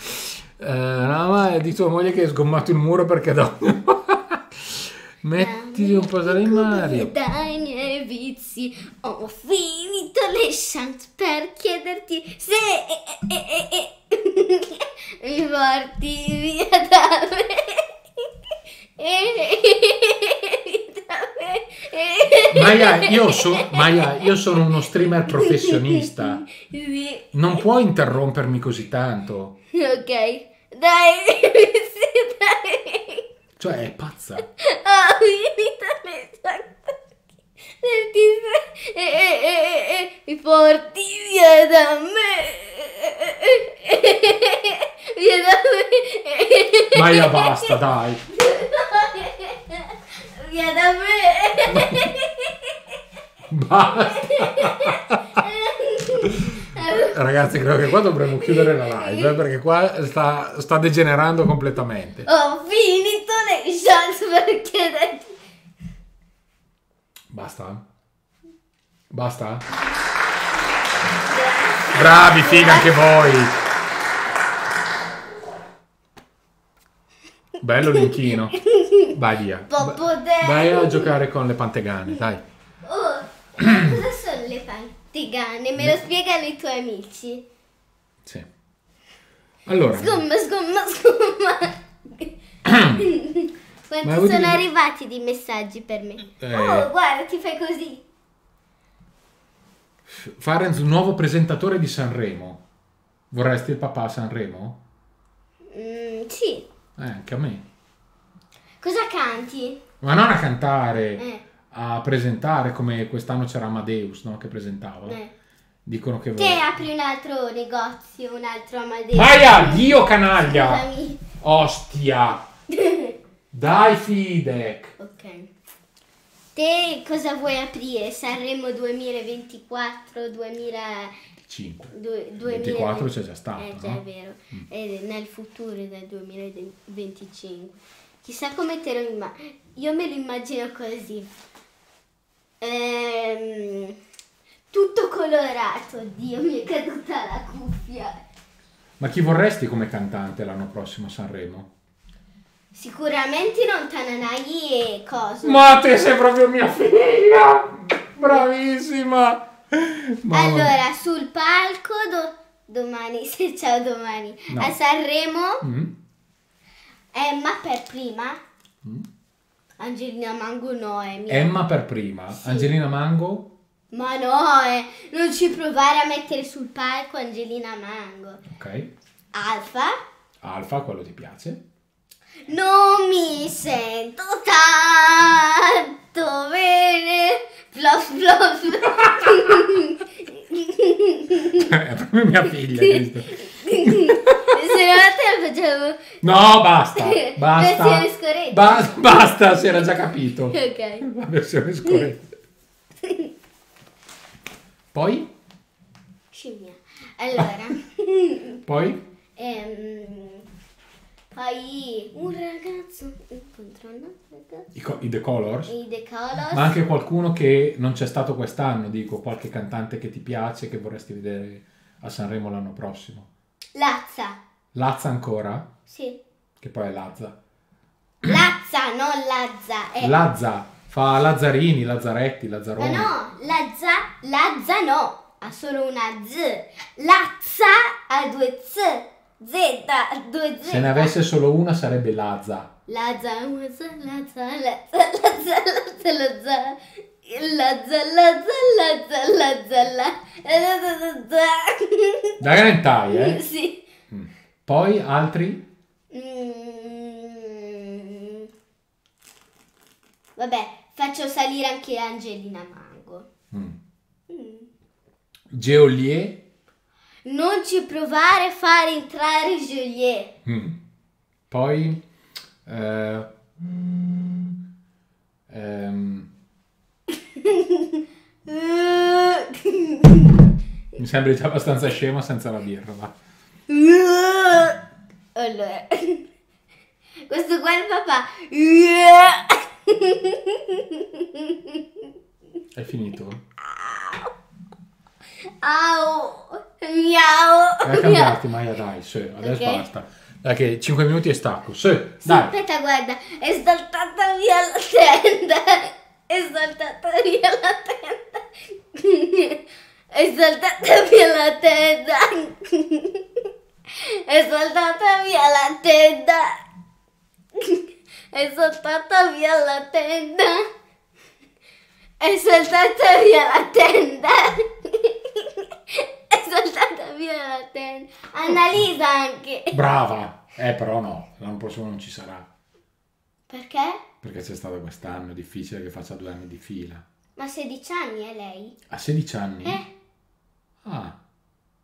Eh, no, ma è di tua moglie che hai sgommato il muro perché dopo... Mettiti un po' dalle mani. Dai miei vizi, ho finito le chance per chiederti se eh, eh, eh, eh, eh mi porti via da me. Eh, Maia io, so, Maia, io sono uno streamer professionista. Sì. Non puoi interrompermi così tanto. Ok, dai, sì, dai. Cioè, è pazza. Oh, e, e, e, e porti via da me. Via da me. Ma io basta, dai. Via da me. Basta. Ragazzi, credo che qua dovremmo chiudere la live eh, perché qua sta, sta, degenerando completamente. Ho finito le shot perché. Basta. Basta. Bravi, fine anche voi. Bello l'inchino. Vai via. Vai a giocare con le pantegane, dai. Oh. Tigane, me lo spiegano i tuoi amici. Sì. Allora. Sgomma, scomma, scomma. Quanti sono dire... arrivati di messaggi per me? Eh. Oh, guarda, ti fai così. Farenz, nuovo presentatore di Sanremo. Vorresti il papà a Sanremo? Mm, sì. Eh, anche a me. Cosa canti? Ma non a cantare. Eh a presentare, come quest'anno c'era Amadeus no? che presentava. Eh. Dicono che vuole. Te apri un altro negozio, un altro Amadeus. Vai a Dio canaglia! Scusami. Ostia! Dai Fidek! Ok. Te cosa vuoi aprire? Sanremo 2024, 2000... 2024 c'è già stato. Eh, già no? è vero. Mm. È eh, nel futuro del 2025. Chissà come te lo immagino. Io me lo immagino così ehm, tutto colorato, Oddio, mi è caduta la cuffia. Ma chi vorresti come cantante l'anno prossimo a Sanremo? Sicuramente non Tananai e Cosmo. Ma te sei proprio mia figlia! Bravissima! Mamma. Allora, sul palco do- domani, se c'è domani, no. a Sanremo, mm. Emma per prima. Mm. Angelina Mango no, è mia. Emma per prima. Sì. Angelina Mango? Ma no, eh. non ci provare a mettere sul palco Angelina Mango. Ok. Alfa. Alfa, quello ti piace? Non mi sento tanto bene. Flof, flof. è proprio mia figlia. Se no te la facevo No, basta. Basta. Versione scoretta. Ba- basta, si era già capito. ok. La versione scoretta. Poi? Scimmia. Allora. Poi? Ehm, poi un ragazzo incontra un altro ragazzo. Ecco. I, co- I The Colors? I The Colors. Ma anche qualcuno che non c'è stato quest'anno, dico, qualche cantante che ti piace, che vorresti vedere a Sanremo l'anno prossimo. Lazza. Lazza ancora? Sì. Che poi è Lazza. Lazza, non Lazza. È... Eh. Lazza, fa Lazzarini, Lazzaretti, Lazzaroni. Ma no, Lazza, Lazza no, ha solo una Z. Lazza ha due Z. Z, due Z. Se ne avesse solo una sarebbe Lazza. Lazza, Lazza, Lazza, Lazza, Lazza, Lazza. Lazza, lazza, lazza, lazza, lazza, lazza. Da gran eh? Sì. Mm. Poi altri? Mm. Vabbè, faccio salire anche Angelina Mango. Mm. Mm. Geolier? Non ci provare a far entrare Geolier. Mm. Poi... Eh, ehm, mi sembra già abbastanza scemo senza la birra, va. Allora, questo qua è il papà. È finito? Au! Miau! Dai, cambiati, Maia, dai, sì, adesso Ok. basta. Dai che 5 minuti e stacco, sì, Sì, dai. aspetta, guarda, è saltata via la tenda. È saltata via la tenda. È saltata via la tenda è saltata via la tenda. È saltata via la tenda. È saltata via la tenda. È saltata via la tenda. analisa anche. Brava. Eh, però no, l'anno prossimo non ci sarà. Perché? Perché c'è stato quest'anno, è difficile che faccia due anni di fila. Ma 16 anni è lei? Ha 16 anni? Eh. Ah,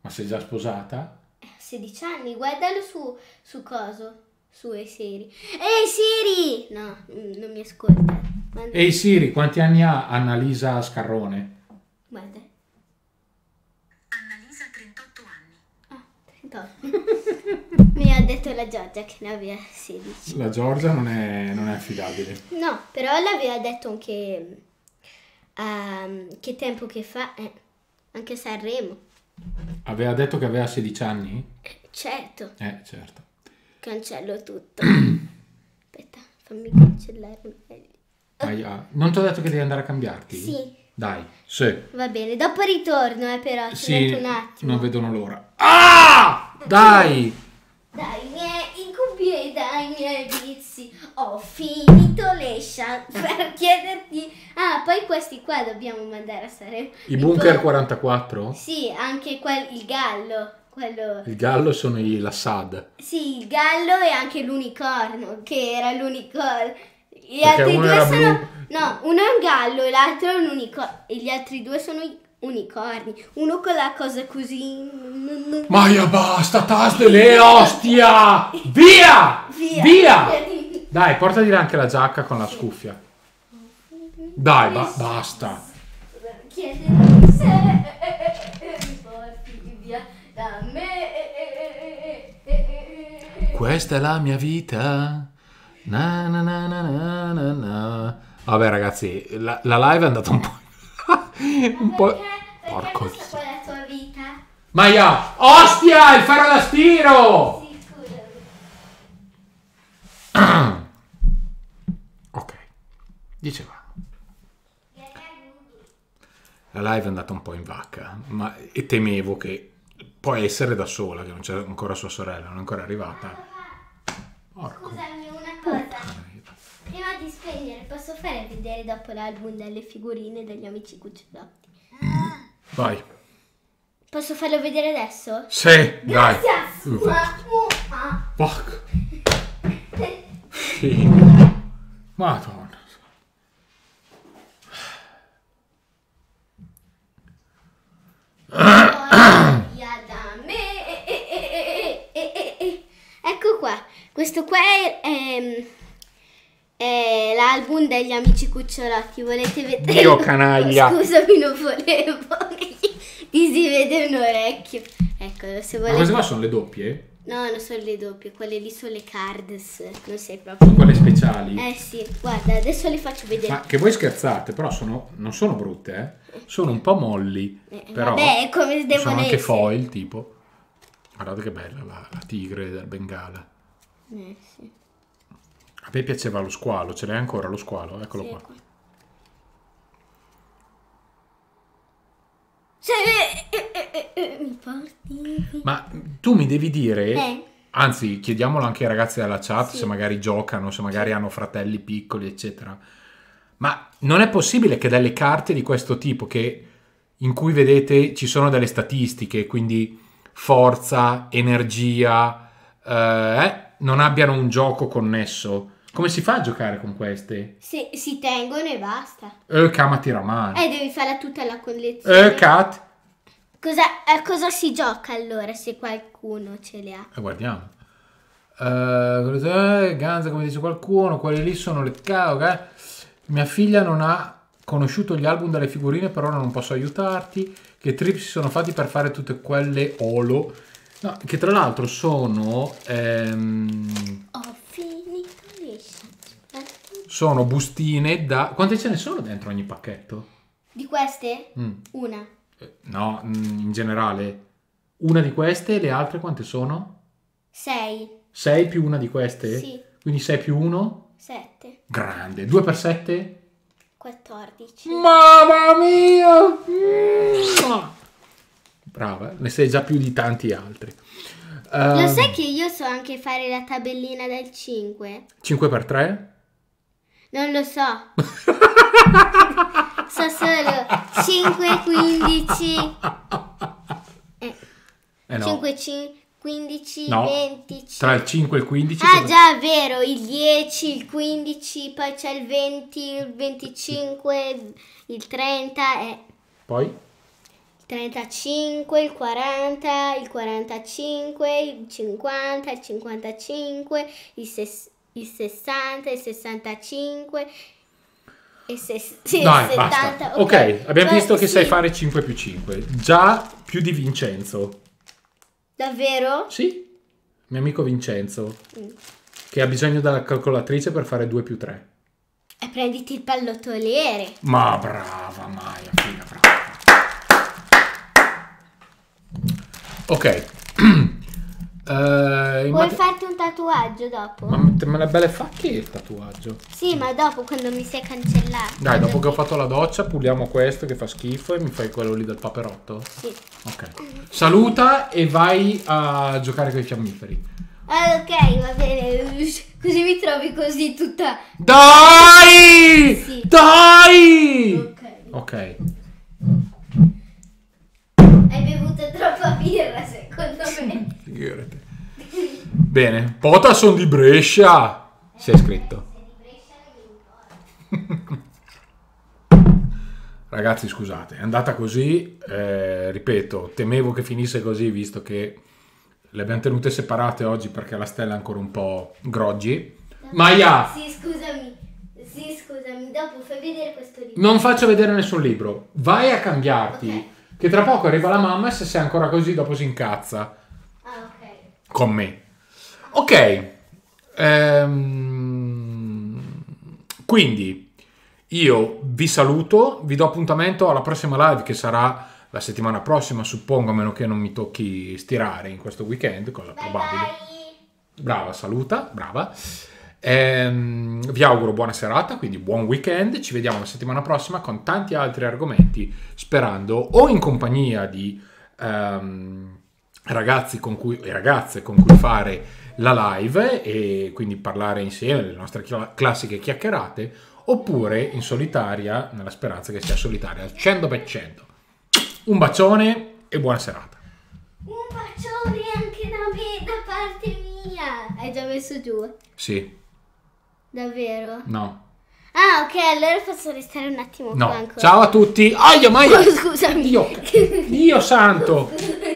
ma sei già sposata? 16 anni, guardalo su, su coso, su Ehi Siri. Ehi Siri! No, mm, non mi ascolta. Guarda. Ehi Siri, quanti anni ha Annalisa Scarrone? Guarda. Annalisa 38 anni. Ah, 38. mi ha detto la Giorgia che ne aveva 16. La Giorgia non è, non è affidabile. No, però l'aveva detto anche... Um, che tempo che fa... Eh, anche Sanremo. Aveva detto che aveva 16 anni? Eh, certo. Eh, certo. Cancello tutto. Aspetta, fammi cancellare meglio. Aia. Ah, non ti ho detto che devi andare a cambiarti? Sì. Dai, sì. Va bene, dopo ritorno, eh, però, ci sì, un attimo. non vedono l'ora. Ah! Dai! Dai, miei incubi e dai miei vizi ho finito le chance per chiederti. Ah, poi questi qua dobbiamo mandare a Saremo. I bunker poi... 44? Sì, anche quel... il gallo. Quello... Il gallo sono i... l'Assad. Sì, il gallo e anche l'unicorno, che era l'unicorno. Gli Perché altri due sono. Blu... No, uno è un gallo e l'altro è un unicorno. E gli altri due sono i unicorni. Uno con la cosa così. Mm, mm, mm. Maia, basta, tas delle ostia! Via! Via! Via! Dai, portagli anche la giacca con la scuffia. Dai, ba basta. Chiedere se mi porti via da me. Questa è la mia vita. Na na na na na na Vabbè ragazzi, la, la live è andata un po'... un po'... Perché, perché Porco... Questa è Maia! Ostia, il ferro da stiro! Sì. diceva la live è andata un po' in vacca ma, e temevo che poi essere da sola che non c'è ancora sua sorella non è ancora arrivata Porco. scusami una cosa prima di spegnere posso fare vedere dopo l'album delle figurine degli amici cucciolotti vai posso farlo vedere adesso? sì dai Porco. Madonna via da me. Ecco qua, questo qua è, è, è l'album degli amici cucciolotti, volete vedere? Io canaglia! Scusami, non volevo che si vede un orecchio. Eccolo, se volete. Ma queste qua sono le doppie? No, non sono le doppie, quelle lì sono le cards, non sei proprio... Quelle speciali? Eh sì, guarda, adesso le faccio vedere. Ma che voi scherzate, però sono, non sono brutte, eh? Sono un po' molli, eh, però vabbè, come devono sono anche foil, tipo. Guardate che bella la, la tigre del Bengala. Eh sì. A me piaceva lo squalo, ce l'hai ancora lo squalo? Eccolo sì, qua. Cioè, eh, eh, eh, Ma tu mi devi dire... Eh. Anzi, chiediamolo anche ai ragazzi della chat sì. se magari giocano, se magari hanno fratelli piccoli, eccetera. Ma non è possibile che delle carte di questo tipo, che, in cui vedete ci sono delle statistiche, quindi forza, energia, eh, non abbiano un gioco connesso. Come si fa a giocare con queste? Se si tengono e basta. Eh, ma tira male. Eh, devi fare tutta la collezione. Eh, cat. Cosa, eh, cosa si gioca allora se qualcuno ce le ha? Eh, guardiamo. Uh, Ganza, come dice qualcuno, quelle lì sono le cauga. Eh. Mia figlia non ha conosciuto gli album dalle figurine, per ora non posso aiutarti. Che trip si sono fatti per fare tutte quelle olo. No, che tra l'altro sono... Ehm... Ho finito sono bustine da... Quante ce ne sono dentro ogni pacchetto? Di queste? Mm. Una. Eh, no, mm, in generale. Una di queste, le altre quante sono? Sei. Sei più una di queste? Sì. Quindi sei più uno? Sette. Grande. Due per sette? 14. Mamma mia! Mm. Brava, ne sei già più di tanti altri. Lo ehm, sai che io so anche fare la tabellina del 5? 5 per 3? Non lo so. so solo 5 e 15. Eh, eh no. 5 5. 15, no, 20. Tra il 5 e il 15. Ah, cosa... già, è vero, il 10, il 15, poi c'è il 20, il 25, il 30 e... Eh. Poi? Il 35, il 40, il 45, il 50, il 55, il 60 il 60, il 65 e se, sì, Dai, 70. Ok, okay abbiamo Beh, visto che sì. sai fare 5 più 5. Già più di Vincenzo. Davvero? Sì, mio amico Vincenzo, mm. che ha bisogno della calcolatrice per fare 2 più 3. E prenditi il pallottoliere. Ma brava Maia, figa brava. Ok. Uh, Vuoi farti un tatuaggio dopo? Ma, ma le belle facche il tatuaggio. Sì, ma dopo quando mi sei cancellato. Dai, dopo che ho fatto la doccia, puliamo questo che fa schifo e mi fai quello lì del paperotto? Sì. Ok. Saluta e vai a giocare con i fiammiferi. Ah, ok, va bene. Così mi trovi così tutta. Dai! Sì. Dai! Ok. Ok. Hai bevuto troppa birra, secondo me. Figurati. Bene, Pota sono di Brescia, si è scritto. Ragazzi, scusate, è andata così, eh, ripeto, temevo che finisse così visto che le abbiamo tenute separate oggi perché la stella è ancora un po' groggi. Maia! Sì, scusami, sì, scusami, dopo fai vedere questo libro. Non faccio vedere nessun libro, vai a cambiarti, okay. che tra poco arriva la mamma e se sei ancora così dopo si incazza. Ah, ok. Con me. Ok, ehm, quindi io vi saluto, vi do appuntamento alla prossima live che sarà la settimana prossima, suppongo, a meno che non mi tocchi stirare in questo weekend, cosa probabile. Brava, saluta, brava. Ehm, vi auguro buona serata, quindi buon weekend, ci vediamo la settimana prossima con tanti altri argomenti, sperando o in compagnia di ehm, ragazzi con cui, e ragazze con cui fare la live e quindi parlare insieme delle nostre classiche chiacchierate, oppure in solitaria, nella speranza che sia solitaria al 100%. Un bacione e buona serata. Un bacione anche da me, da parte mia. Hai già messo giù? Sì. Davvero? No. Ah, ok, allora posso restare un attimo no. qua ancora. Ciao a tutti. Oh, io, Maia. Oh, scusami. Dio, Dio santo.